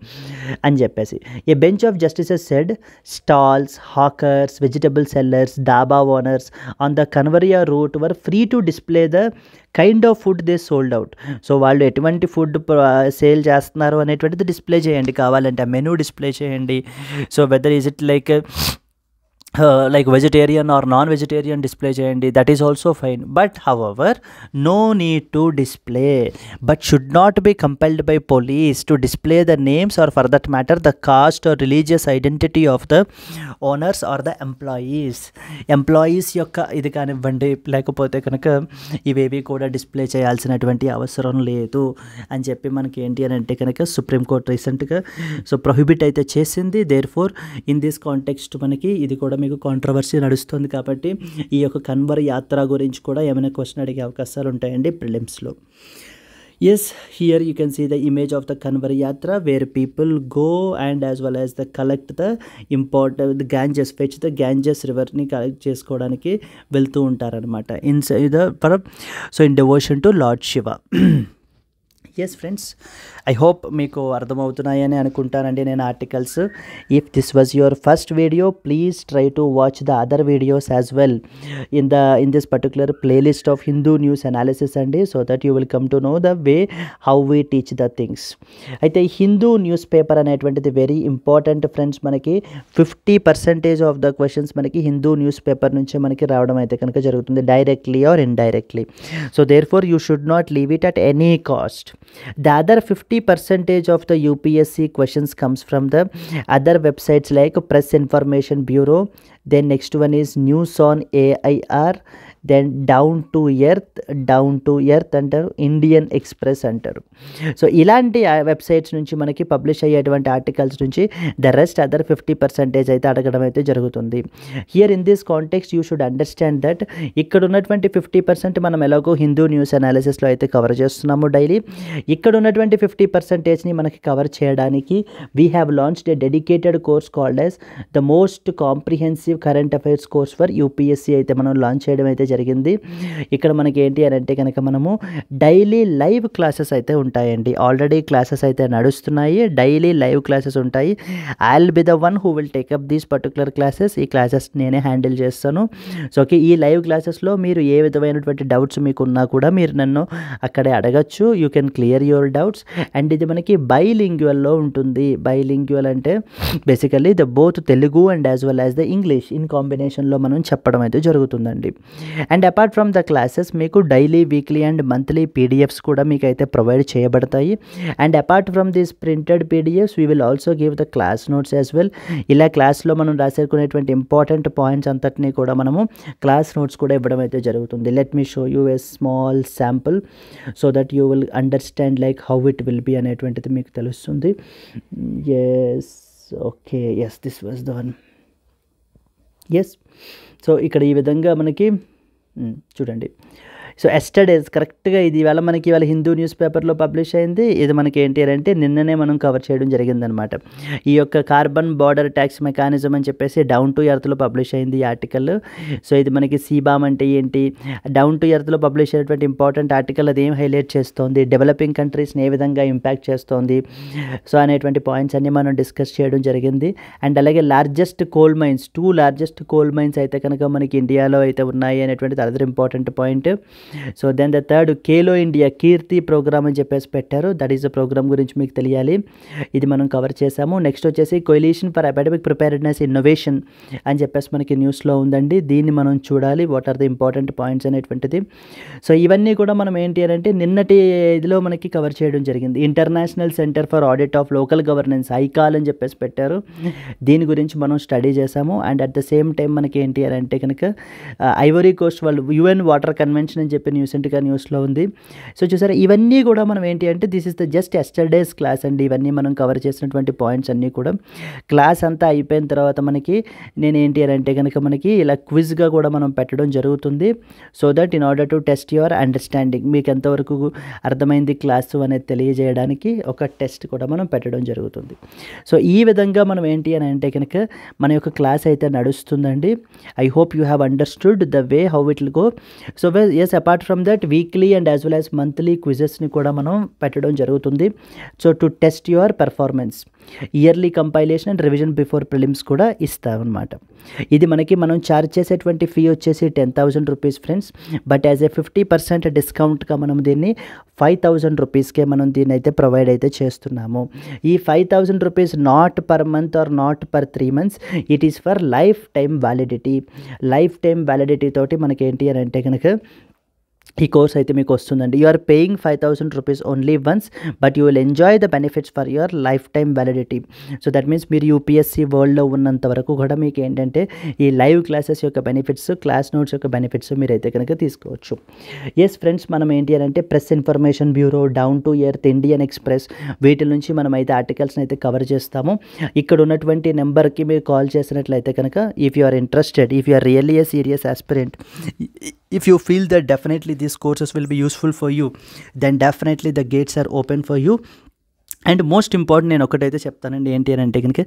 అని చెప్పేసి a bench of justices said stalls hawkers vegetable local sellers, dhaba owners on the Kanvaria route were free to display the kind of food they sold out so వాళ్ళు ఎటువంటి ఫుడ్ సేల్ uh, చేస్తున్నారు అనేటువంటిది display చేయండి కావాలంటే menu display చేయండి so whether is it like like vegetarian or non vegetarian display చేయండి that is also fine but however no need to display but should not be compelled by police to display the names or for that matter the caste or religious identity of the owners or the employees employees యొక్క ఇది కానివ్వండి లేకపోతే కనుక ఇవేవి కూడా display చేయాల్సినటువంటి అవసరం లేదు అని చెప్పి మనకి ఏంటి అని అంటే కనుక సుప్రీంకోర్టు రీసెంట్గా సో ప్రొహిబిట్ అయితే చేసింది therefore in this context మనకి ఇది కూడా మీకు కాంట్రవర్సీ నడుస్తుంది కాబట్టి ఈ యొక్క కన్వర్ యాత్ర గురించి కూడా ఏమైనా క్వశ్చన్ అడిగే అవకాశాలు ఉంటాయండి ప్రిలిమ్స్లో yes here you can see the image of the Kanwar Yatra where people go and as well as the collect the important the Ganges fetch the Ganges రివర్ని కలెక్ట్ చేసుకోవడానికి వెళ్తూ ఉంటారనమాట in the for so in devotion to Lord Shiva yes friends I hope మీకు అర్థమవుతున్నాయని అనుకుంటానండి నేను articles if this was your first video please try to watch the other videos as well in the in this particular playlist of Hindu news analysis అండి so that you will come to know the way how we teach the things అయితే Hindu news paper అనేటువంటిది very important friends మనకి fifty percentage of the questions మనకి Hindu news newspaper నుంచి మనకి రావడం అయితే కనుక జరుగుతుంది directly or directly so therefore you should not leave it at any cost The other 50 percentage of the UPSC questions comes from the other websites like Press Information Bureau. Then next one is News on AIR then down to earth down to earth అంటారు Indian Express అంటారు so ఇలాంటి websites నుంచి మనకి publish అయ్యేటువంటి articles నుంచి the rest other fifty percentage అయితే అడగడం అయితే జరుగుతుంది here in this context you should understand that ఇక్కడ ఉన్నటువంటి ఫిఫ్టీ పర్సెంట్ మనం ఎలాగో హిందూ న్యూస్ అనాలిసిస్లో అయితే కవర్ చేస్తున్నాము డైలీ ఇక్కడ ఉన్నటువంటి ఫిఫ్టీ పర్సెంటేజ్ని మనకి కవర్ చేయడానికి we have launched a dedicated course called as the most comprehensive current affairs course for UPSC అయితే మనం లాంచ్ చేయడం అయితే జరిగింది ఇక్కడ మనకి ఏంటి అని అంటే కనుక మనము డైలీ లైవ్ క్లాసెస్ అయితే ఉంటాయండి ఆల్రెడీ క్లాసెస్ అయితే నడుస్తున్నాయి డైలీ లైవ్ క్లాసెస్ ఉంటాయి I will be the one who will take up these particular classes ఈ క్లాసెస్ నేనే హ్యాండిల్ చేస్తాను సో ఓకే ఈ లైవ్ క్లాసెస్లో మీరు ఏ విధమైనటువంటి డౌట్స్ మీకు ఉన్నా కూడా మీరు నన్ను అక్కడే అడగచ్చు you can clear your doubts and ఇది మనకి బైలింగ్యువల్లో ఉంటుంది బైలింగ్యువల్ అంటే basically the both Telugu and as well as the English in కాంబినేషన్లో మనం చెప్పడం అయితే జరుగుతుందండి and apart from the classes మీకు daily weekly and monthly PDFs కూడా మీకు అయితే ప్రొవైడ్ చేయబడతాయి and apart from this printed PDFs we will also give the class notes as well ఇలా క్లాస్లో మనం రాసేసుకునేటువంటి ఇంపార్టెంట్ పాయింట్స్ అంతటినీ కూడా మనము క్లాస్ నోట్స్ కూడా ఇవ్వడం అయితే జరుగుతుంది let me show you a small sample so that you will understand like how it will be అనేటువంటిది మీకు తెలుస్తుంది yes okay yes this was the one yes so ఇక్కడ ఈ విధంగా మనకి 嗯，就这样的。సో ఎస్టర్డేస్ కరెక్ట్గా ఇది ఇవాళ మనకి ఇవాళ హిందూ న్యూస్ పేపర్లో పబ్లిష్ అయింది ఇది మనకి ఏంటి అంటే నిన్ననే మనం కవర్ చేయడం జరిగిందనమాట ఈ యొక్క కార్బన్ బార్డర్ ట్యాక్స్ మెకానిజం అని చెప్పేసి డౌన్ టు ఎర్త్లో పబ్లిష్ అయింది ఈ ఆర్టికల్ సో ఇది మనకి సీబామ్ అంటే ఏంటి డౌన్ టు ఎర్త్లో పబ్లిష్ అయినటువంటి ఇంపార్టెంట్ ఆర్టికల్ అది ఏం హైలైట్ చేస్తోంది డెవలపింగ్ కంట్రీస్ని ఏ విధంగా ఇంపాక్ట్ చేస్తోంది సో అనేటువంటి పాయింట్స్ అన్నీ మనం డిస్కస్ చేయడం జరిగింది అండ్ అలాగే largest coal mines two largest coal mines అయితే కనుక మనకి ఇండియాలో అయితే ఉన్నాయి అనేటువంటిది other important point so then the third Khelo India Kirti programme అని చెప్పేసి పెట్టారు దట్ ఈస్ ద ప్రోగ్రామ్ గురించి మీకు తెలియాలి ఇది మనం కవర్ చేసాము నెక్స్ట్ వచ్చేసి coalition for academic preparedness innovation అని చెప్పేసి మనకి న్యూస్లో ఉందండి దీన్ని మనం చూడాలి what are the important points అనేటువంటిది సో ఇవన్నీ కూడా మనం ఏంటి అని అంటే నిన్నటి ఇదిలో మనకి కవర్ చేయడం జరిగింది International Centre for Audit of Local Governance iCAL అని చెప్పేసి పెట్టారు దీని గురించి మనం స్టడీ చేసాము and at the same time మనకి ఏంటి అని అంటే కనుక ఐవరీ కోస్ట్ వాళ్ళు యుఎన్ వాటర్ కన్వెన్షన్ అని చెప్పి న్యూస్ న్యూస్లో ఉంది సో చూసారా ఇవన్నీ కూడా మనం ఏంటి అంటే this is the just yesterday's class అండి ఇవన్నీ మనం కవర్ చేసినటువంటి పాయింట్స్ అన్నీ కూడా క్లాస్ అంతా అయిపోయిన తర్వాత మనకి నేను ఏంటి అని అంటే కనుక మనకి ఇలా క్విజ్గా కూడా మనం పెట్టడం జరుగుతుంది so that in order to test your understanding మీకు ఎంతవరకు అర్థమైంది క్లాసు అనేది తెలియజేయడానికి ఒక టెస్ట్ కూడా మనం పెట్టడం జరుగుతుంది సో ఈ విధంగా మనం ఏంటి అని అంటే కనుక మన యొక్క క్లాస్ అయితే నడుస్తుందండి I hope you have understood the way how it will go so as apart from that weekly and as well as monthly క్విజెస్ని కూడా మనం పెట్టడం జరుగుతుంది so to test your performance yearly compilation and revision before prelims కూడా ఇస్తామన్నమాట ఇది మనకి మనం ఛార్జ్ చేసేటువంటి ఫీ వచ్చేసి ten thousand rupees friends but as a fifty percent డిస్కౌంట్గా మనం దీన్ని ఫైవ్ థౌజండ్ రూపీస్కే మనం దీన్ని అయితే ప్రొవైడ్ అయితే చేస్తున్నాము ఈ five thousand rupees not per month or not per three months it is for lifetime validity lifetime validity తోటి మనకి ఏంటి అని అంటే కనుక ఈ కోర్స్ అయితే మీకు వస్తుందండి you are paying five thousand rupees only once but you will enjoy the benefits for your lifetime validity so that means మీరు యూపీఎస్సీ వరల్డ్లో ఉన్నంత వరకు కూడా మీకు ఏంటంటే ఈ లైవ్ క్లాసెస్ యొక్క బెనిఫిట్స్ క్లాస్ నోట్స్ యొక్క బెనిఫిట్స్ మీరు అయితే కనుక తీసుకోవచ్చు ఎస్ ఫ్రెండ్స్ మనం ఏంటి అని అంటే Press Information Bureau Down to Earth Indian Express వీటి నుంచి మనం అయితే ఆర్టికల్స్ని అయితే కవర్ చేస్తాము ఇక్కడ ఉన్నటువంటి నెంబర్కి మీరు కాల్ చేసినట్లయితే కనుక if you are interested if you are really a serious aspirant if you feel that definitely these courses will be useful for you then definitely the gates are open for you and most important నేను ఒకటైతే చెప్తానండి ఏంటి అని అంటే కనుక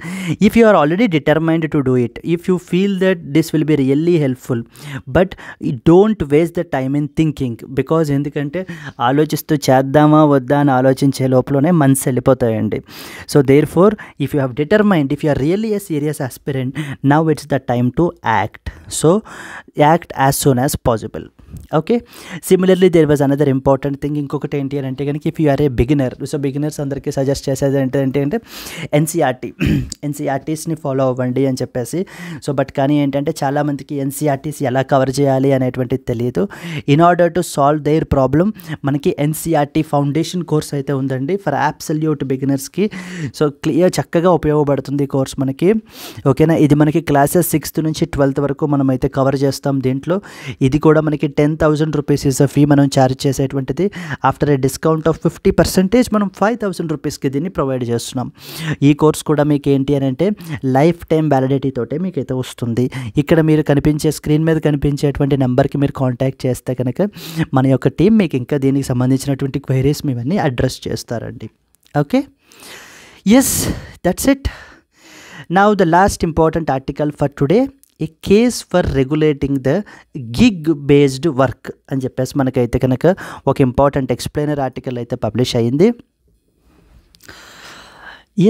if you are already determined to do it if you feel that this will be really helpful but don't waste the time in thinking because ఎందుకంటే ఆలోచిస్తూ చేద్దామా వద్దా అని ఆలోచించే లోపలనే మనసు వెళ్ళిపోతాయండి so therefore if you have determined if you are really a serious aspirant now it's the time to act so act as soon as possible okay similarly there was another important thing ఇంకొకటి ఏంటి అని అంటే కనుక if you are a beginner so beginners అందరికీ suggest చేసేది ఏంటి అంటే NCERT ఎన్సీఆర్టీస్ని follow అవ్వండి అని చెప్పేసి సో బట్ కానీ ఏంటంటే చాలామందికి ఎన్సీఆర్టీస్ e ఎలా కవర్ చేయాలి అనేటువంటిది తెలియదు in order to solve their problem మనకి ఎన్సీఆర్టీ ఫౌండేషన్ కోర్స్ అయితే ఉందండి ఫర్ యాప్సల్యూట్ బిగినర్స్కి సో క్లియర్ చక్కగా ఉపయోగపడుతుంది కోర్స్ మనకి ఓకేనా ఇది మనకి క్లాసెస్ సిక్స్త్ నుంచి ట్వెల్త్ వరకు మనం అయితే కవర్ చేస్తాం దీంట్లో ఇది కూడా మనకి tenth ten thousand rupees is fee మనం ఛార్జ్ చేసేటువంటిది after a discount of fifty percentage మనం ఫైవ్ థౌసండ్ రూపీస్కి దీన్ని ప్రొవైడ్ చేస్తున్నాం ఈ కోర్స్ కూడా మీకు ఏంటి అని అంటే లైఫ్ టైం వ్యాలిడిటీ తోటే అయితే వస్తుంది ఇక్కడ మీరు కనిపించే స్క్రీన్ మీద కనిపించేటువంటి నెంబర్కి మీరు కాంటాక్ట్ చేస్తే కనుక మన యొక్క టీం మీకు ఇంకా దీనికి సంబంధించినటువంటి క్వైరీస్ మీవన్నీ అడ్రస్ చేస్తారండి okay yes that's it now the last important article for today a case for regulating the gig based work అని చెప్పేసి మనకైతే కనుక ఒక ఇంపార్టెంట్ ఎక్స్ప్లెయినర్ ఆర్టికల్ అయితే పబ్లిష్ అయ్యింది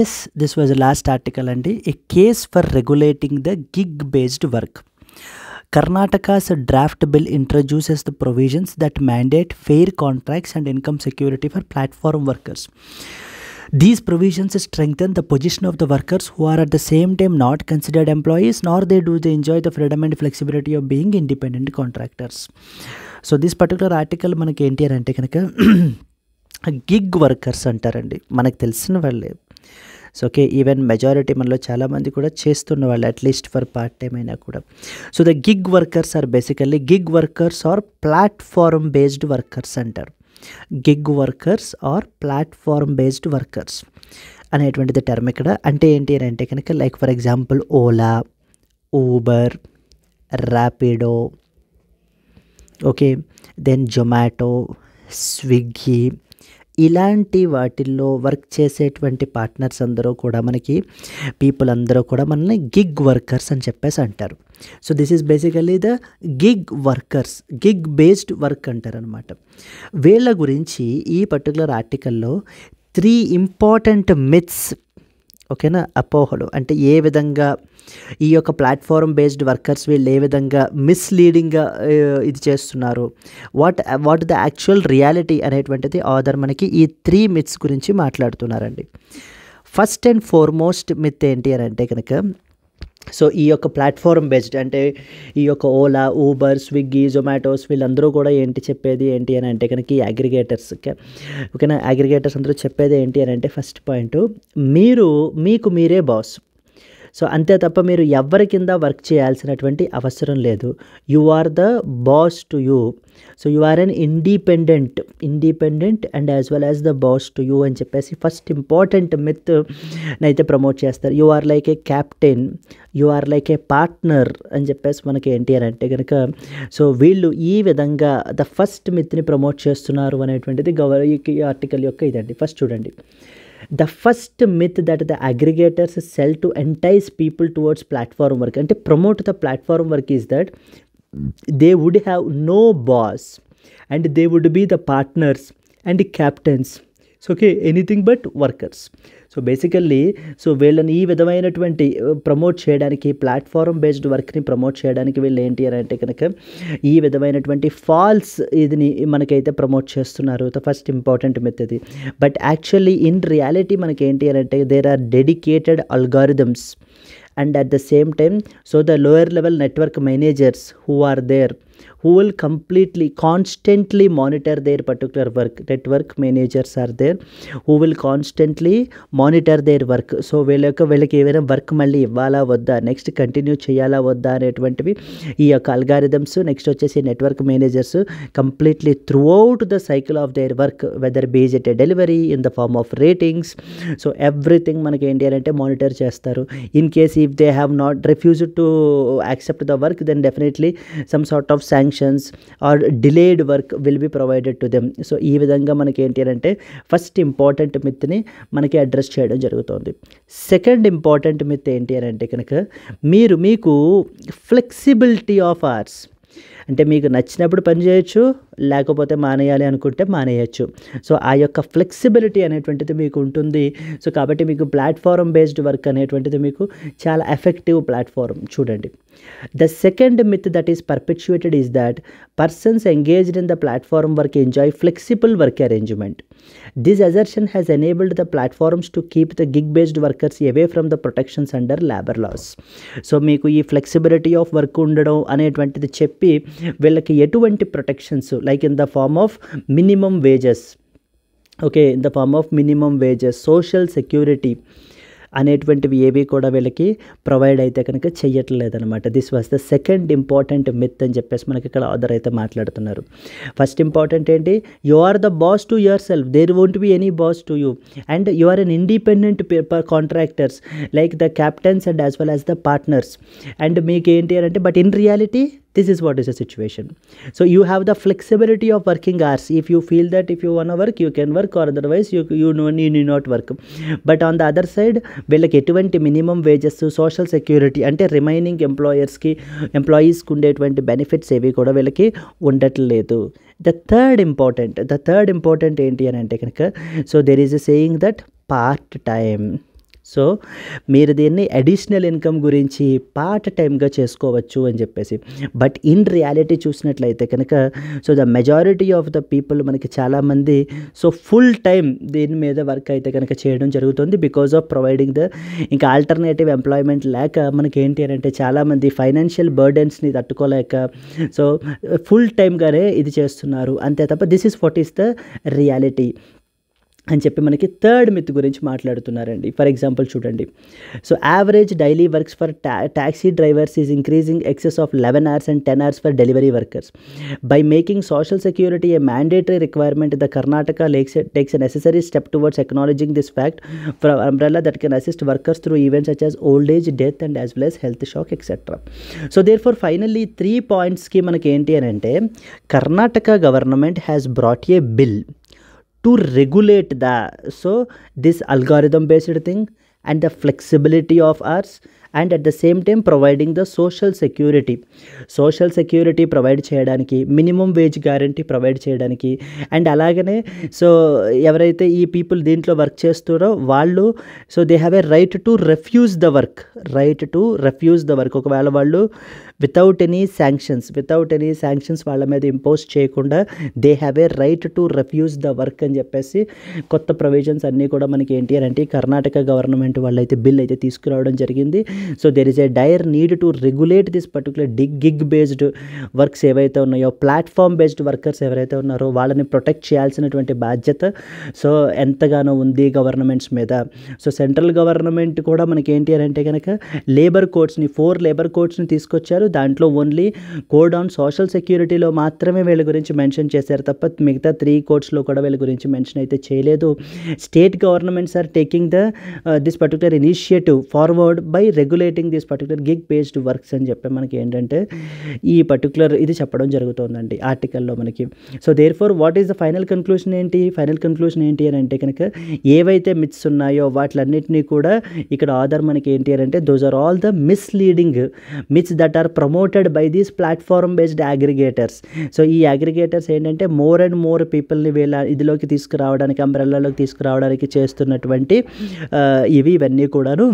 yes this was last article అండి a case for regulating the gig based work Karnataka's draft bill introduces the provisions that mandate fair contracts and income security for platform workers. These provisions strengthen the position of the workers who are at the same time not considered employees nor they do they enjoy the freedom and flexibility of being independent contractors so this particular article మనకి ఏంటి అని అంటే కనుక gig workers అంటారండి మనకు తెలిసిన వాళ్ళే so okay even majority మనలో చాలామంది కూడా చేస్తున్న వాళ్ళు అట్లీస్ట్ ఫర్ పార్ట్ టైం అయినా కూడా so the gig workers are basically gig workers are platform based workers అంటారు gig workers are platform based workers అనేటువంటిది టర్మ్ ఇక్కడ అంటే ఏంటి అని అంటే కనుక like for example Ola Uber Rapido okay then Zomato Swiggy ఇలాంటి వాటిల్లో వర్క్ చేసేటువంటి పార్ట్నర్స్ అందరూ కూడా మనకి పీపుల్ అందరూ కూడా మనల్ని గిగ్ వర్కర్స్ అని చెప్పేసి అంటారు so this is basically the gig workers gig based work అంటారు అనమాట వీళ్ళ గురించి ఈ పర్టికులర్ ఆర్టికల్లో త్రీ ఇంపార్టెంట్ మిత్స్ ఓకేనా అపోహలు అంటే ఏ విధంగా ఈ యొక్క ప్లాట్ఫారం బేస్డ్ వర్కర్స్ వీళ్ళు ఏ విధంగా మిస్లీడింగ్గా ఇది చేస్తున్నారు what what the actual reality అనేటువంటిది ఆధర్ మనకి ఈ త్రీ మిత్స్ గురించి మాట్లాడుతున్నారండి ఫస్ట్ అండ్ ఫార్మోస్ట్ మిత్ ఏంటి అని అంటే కనుక సో ఈ యొక్క ప్లాట్ఫామ్ బేస్డ్ అంటే ఈ యొక్క ఓలా ఊబర్ స్విగ్గీ జొమాటోస్ వీళ్ళందరూ కూడా ఏంటి చెప్పేది ఏంటి అని అంటే కనుక ఈ అగ్రిగేటర్స్ ఓకేనా అగ్రిగేటర్స్ అందరూ చెప్పేది ఏంటి అని అంటే ఫస్ట్ పాయింట్ మీరు మీకు మీరే బాస్ సో అంతే తప్ప మీరు ఎవరి కింద వర్క్ చేయాల్సినటువంటి అవసరం లేదు you are the boss to you so you are an independent independent and as well as the boss to you అని చెప్పేసి ఫస్ట్ ఇంపార్టెంట్ మిత్ అయితే ప్రమోట్ చేస్తారు you are like a captain you are like a partner అని చెప్పేసి మనకి ఎన్టీఆర్ అంటే కనుక so వీళ్ళు ఈ విధంగా ద ఫస్ట్ మిత్ని ప్రమోట్ చేస్తున్నారు అనేటువంటిది ఈ ఆర్టికల్ యొక్క ఇదండి ఫస్ట్ చూడండి the first myth that the aggregators sell to entice people towards platform work and to promote the platform work is that they would have no boss and they would be the partners and captains so okay anything but workers so basically so వీళ్ళని ఈ విధమైనటువంటి promote uh, చేయడానికి platform based వర్క్ని promote చేయడానికి వీళ్ళు ఏంటి అని అంటే కనుక ఈ విధమైనటువంటి ఫాల్స్ ఇదిని మనకైతే ప్రమోట్ చేస్తున్నారు the first important method but actually in reality మనకి ఏంటి అని అంటే there are dedicated algorithms and at the same time so the lower level network managers who are there who will completely constantly monitor their particular work network managers are there who will constantly monitor their work సో వీళ్ళ యొక్క వీళ్ళకి ఏవైనా work మళ్ళీ ఇవ్వాలా వద్దా next continue చేయాలా వద్దా అనేటువంటివి ఈ యొక్క అల్గారిథమ్స్ నెక్స్ట్ వచ్చేసి network managers completely throughout the cycle of their work whether be it delivery in the form of ratings so everything మనకి ఏంటి అని అంటే మానిటర్ చేస్తారు in case if they have not refuse to accept the work then definitely some sort of sanctions or delayed work will be provided to them సో ఈ విధంగా మనకి ఏంటి అంటే ఫస్ట్ ఇంపార్టెంట్ మిత్ని మనకి అడ్రస్ చేయడం జరుగుతుంది సెకండ్ ఇంపార్టెంట్ మిత్ ఏంటి అని అంటే కనుక మీరు మీకు ఫ్లెక్సిబిలిటీ ఆఫ్ ఆర్స్ అంటే మీకు నచ్చినప్పుడు పని చేయొచ్చు లేకపోతే మానేయాలి అనుకుంటే మానేయచ్చు సో ఆ యొక్క ఫ్లెక్సిబిలిటీ అనేటువంటిది మీకు ఉంటుంది సో కాబట్టి మీకు ప్లాట్ఫారం బేస్డ్ వర్క్ అనేటువంటిది మీకు చాలా ఎఫెక్టివ్ ప్లాట్ఫారం చూడండి the second myth that is perpetuated is that persons engaged in the platform work enjoy flexible work arrangement this assertion has enabled the platforms to keep the gig based workers away from the protections under labour laws so మీకు ఈ flexibility of work ఉండడం అనేటువంటిది చెప్పి వీళ్ళకి ఎటువంటి protections like in the form of minimum wages okay in the form of minimum wages social security అనేటువంటివి ఏవి కూడా వీళ్ళకి ప్రొవైడ్ అయితే కనుక చెయ్యట్లేదనమాట this was the second important myth అని చెప్పేసి మనకి ఇక్కడ ఆధర్ అయితే మాట్లాడుతున్నారు ఫస్ట్ ఇంపార్టెంట్ ఏంటి you are the boss to yourself there won't be any boss to you and you are an independent paper contractors like the captains and as well as the partners and మీకు ఏంటి అంటే but in reality this is what is the situation so you have the flexibility of working hours if you feel that if you want to work you can work or otherwise you you know you need not work but on the other side వీళ్ళకి ఎటువంటి minimum wages social security అంటే remaining ఎంప్లాయర్స్కి ఎంప్లాయీస్కి ఉండేటువంటి benefits ఏవి కూడా వీళ్ళకి ఉండట్లేదు the third important the third important ఏంటి అని అంటే కనుక so there is a saying that part time so మీరు దీన్ని అడిషనల్ ఇన్కమ్ గురించి పార్ట్ టైమ్గా చేసుకోవచ్చు అని చెప్పేసి బట్ ఇన్ రియాలిటీ చూసినట్లయితే కనుక so the majority of the people మనకి చాలామంది సో ఫుల్ టైం దీని మీద వర్క్ అయితే కనుక చేయడం జరుగుతుంది బికాజ్ ఆఫ్ ప్రొవైడింగ్ ద ఇంకా ఆల్టర్నేటివ్ ఎంప్లాయ్మెంట్ లేక మనకి ఏంటి అని అంటే చాలామంది ఫైనాన్షియల్ బర్డెన్స్ని తట్టుకోలేక సో ఫుల్ టైమ్గానే ఇది చేస్తున్నారు అంతే తప్ప this is what is the reality అని చెప్పి మనకి థర్డ్ మిత్ గురించి మాట్లాడుతున్నారండి ఫర్ ఎగ్జాంపుల్ చూడండి so average daily works for టా taxi drivers is increasing excess of eleven hours and ten hours for delivery workers by making social security a mandatory requirement the Karnataka lakes takes a necessary step towards acknowledging this fact from umbrella that can assist workers through events such as old age death and as well as health shock etcetera so therefore finally three పాయింట్స్కి మనకి ఏంటి అని అంటే Karnataka government has brought a bill to regulate the so this algorithm based thing and the flexibility of ours and at the same time providing the social security social security provide చేయడానికి minimum wage guarantee provide చేయడానికి and అలాగనే so ఎవరైతే ఈ people దీంట్లో work చేస్తారో వాళ్ళు so they have a right to refuse the work right to refuse the work ఒకవేళ వాళ్ళు without any sanctions without any sanctions వాళ్ళ మీద ఇంపోజ్ చేయకుండా they have a right to refuse the work అని చెప్పేసి కొత్త ప్రొవిజన్స్ అన్నీ కూడా మనకి ఏంటి అని అంటే కర్ణాటక గవర్నమెంట్ వాళ్ళైతే బిల్ అయితే తీసుకురావడం జరిగింది so there is a dire need to regulate this particular dig gig based works ఏవైతే ఉన్నాయో ప్లాట్ఫామ్ బేస్డ్ వర్కర్స్ ఎవరైతే ఉన్నారో వాళ్ళని ప్రొటెక్ట్ చేయాల్సినటువంటి బాధ్యత సో ఎంతగానో ఉంది గవర్నమెంట్స్ మీద సో సెంట్రల్ గవర్నమెంట్ కూడా మనకి ఏంటి అని అంటే కనుక లేబర్ కోడ్స్ని ఫోర్ లేబర్ కోడ్స్ని తీసుకొచ్చారు చేశారు దాంట్లో ఓన్లీ కోడ్ ఆన్ సోషల్ సెక్యూరిటీలో మాత్రమే వీళ్ళ గురించి మెన్షన్ చేశారు తప్ప మిగతా త్రీ కోడ్స్లో కూడా వీళ్ళ గురించి మెన్షన్ అయితే చేయలేదు state governments are taking the this particular initiative forward by regulating this particular gig based works అని చెప్పి మనకి ఏంటంటే ఈ పర్టికులర్ ఇది చెప్పడం జరుగుతుందండి ఆర్టికల్లో మనకి so therefore what is the final conclusion ఏంటి ఫైనల్ కన్క్లూషన్ ఏంటి అని అంటే కనుక ఏవైతే మిత్స్ ఉన్నాయో వాటిలన్నింటినీ కూడా ఇక్కడ ఆధార్ మనకి ఏంటి అని అంటే those are all the misleading myths that are promoted by these platform based aggregators so ఈ అగ్రిగేటర్స్ ఏంటంటే మోర్ అండ్ మోర్ పీపుల్ని వీళ్ళ ఇదిలోకి తీసుకురావడానికి అంబ్రెల్లాలోకి తీసుకురావడానికి చేస్తున్నటువంటి uh, ఇవి ఇవన్నీ కూడాను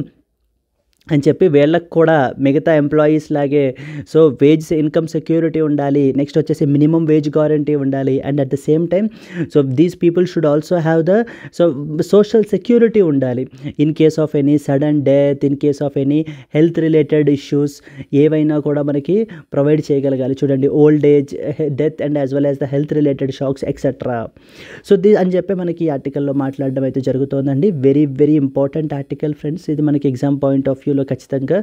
అని చెప్పి వీళ్ళకి కూడా మిగతా ఎంప్లాయీస్ లాగే సో వేజ్ ఇన్కమ్ సెక్యూరిటీ ఉండాలి నెక్స్ట్ వచ్చేసి మినిమం వేజ్ గ్యారంటీ ఉండాలి and at the same time so these people should also have the so social security ఉండాలి in case of any sudden death in case of any health related issues ఏవైనా కూడా మనకి provide చేయగలగాలి చూడండి old age death and as well as the health related shocks etcetera so the అని చెప్పి మనకి ఈ ఆర్టికల్లో మాట్లాడడం అయితే జరుగుతుందండి very very important article friends ఇది మనకి ఎగ్జామ్ పాయింట్ ఆఫ్ వ్యూ క్యూలో ఖచ్చితంగా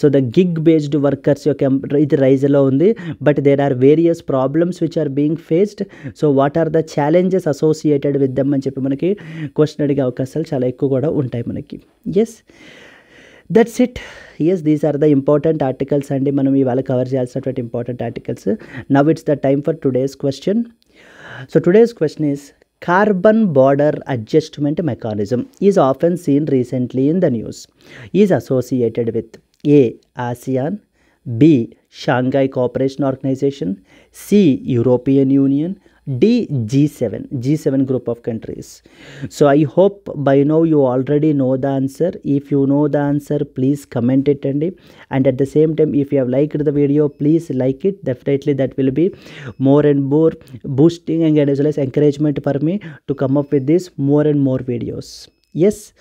so the gig based workers యొక్క ఇది రైజ్లో ఉంది but there are various problems which are being faced so what are the challenges associated with them అని చెప్పి మనకి క్వశ్చన్ అడిగే అవకాశాలు చాలా ఎక్కువ కూడా ఉంటాయి మనకి yes that's it yes these are the important articles అండి మనం ఇవాళ కవర్ చేయాల్సినటువంటి important articles now it's the time for today's question so today's question is Carbon border adjustment mechanism is often seen recently in the news, is associated with A. ASEAN, B. Shanghai Cooperation Organization, C. European Union, D G7 G7 group of countries so I hope by now you already know the answer if you know the answer please comment it and and at the same time if you have liked the video please like it definitely that will be more and more boosting and as well as encouragement for me to come up with this more and more videos yes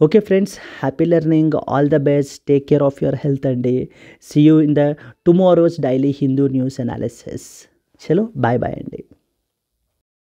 okay friends happy learning all the best take care of your health and day see you in the tomorrow's daily hindu news analysis chalo bye bye and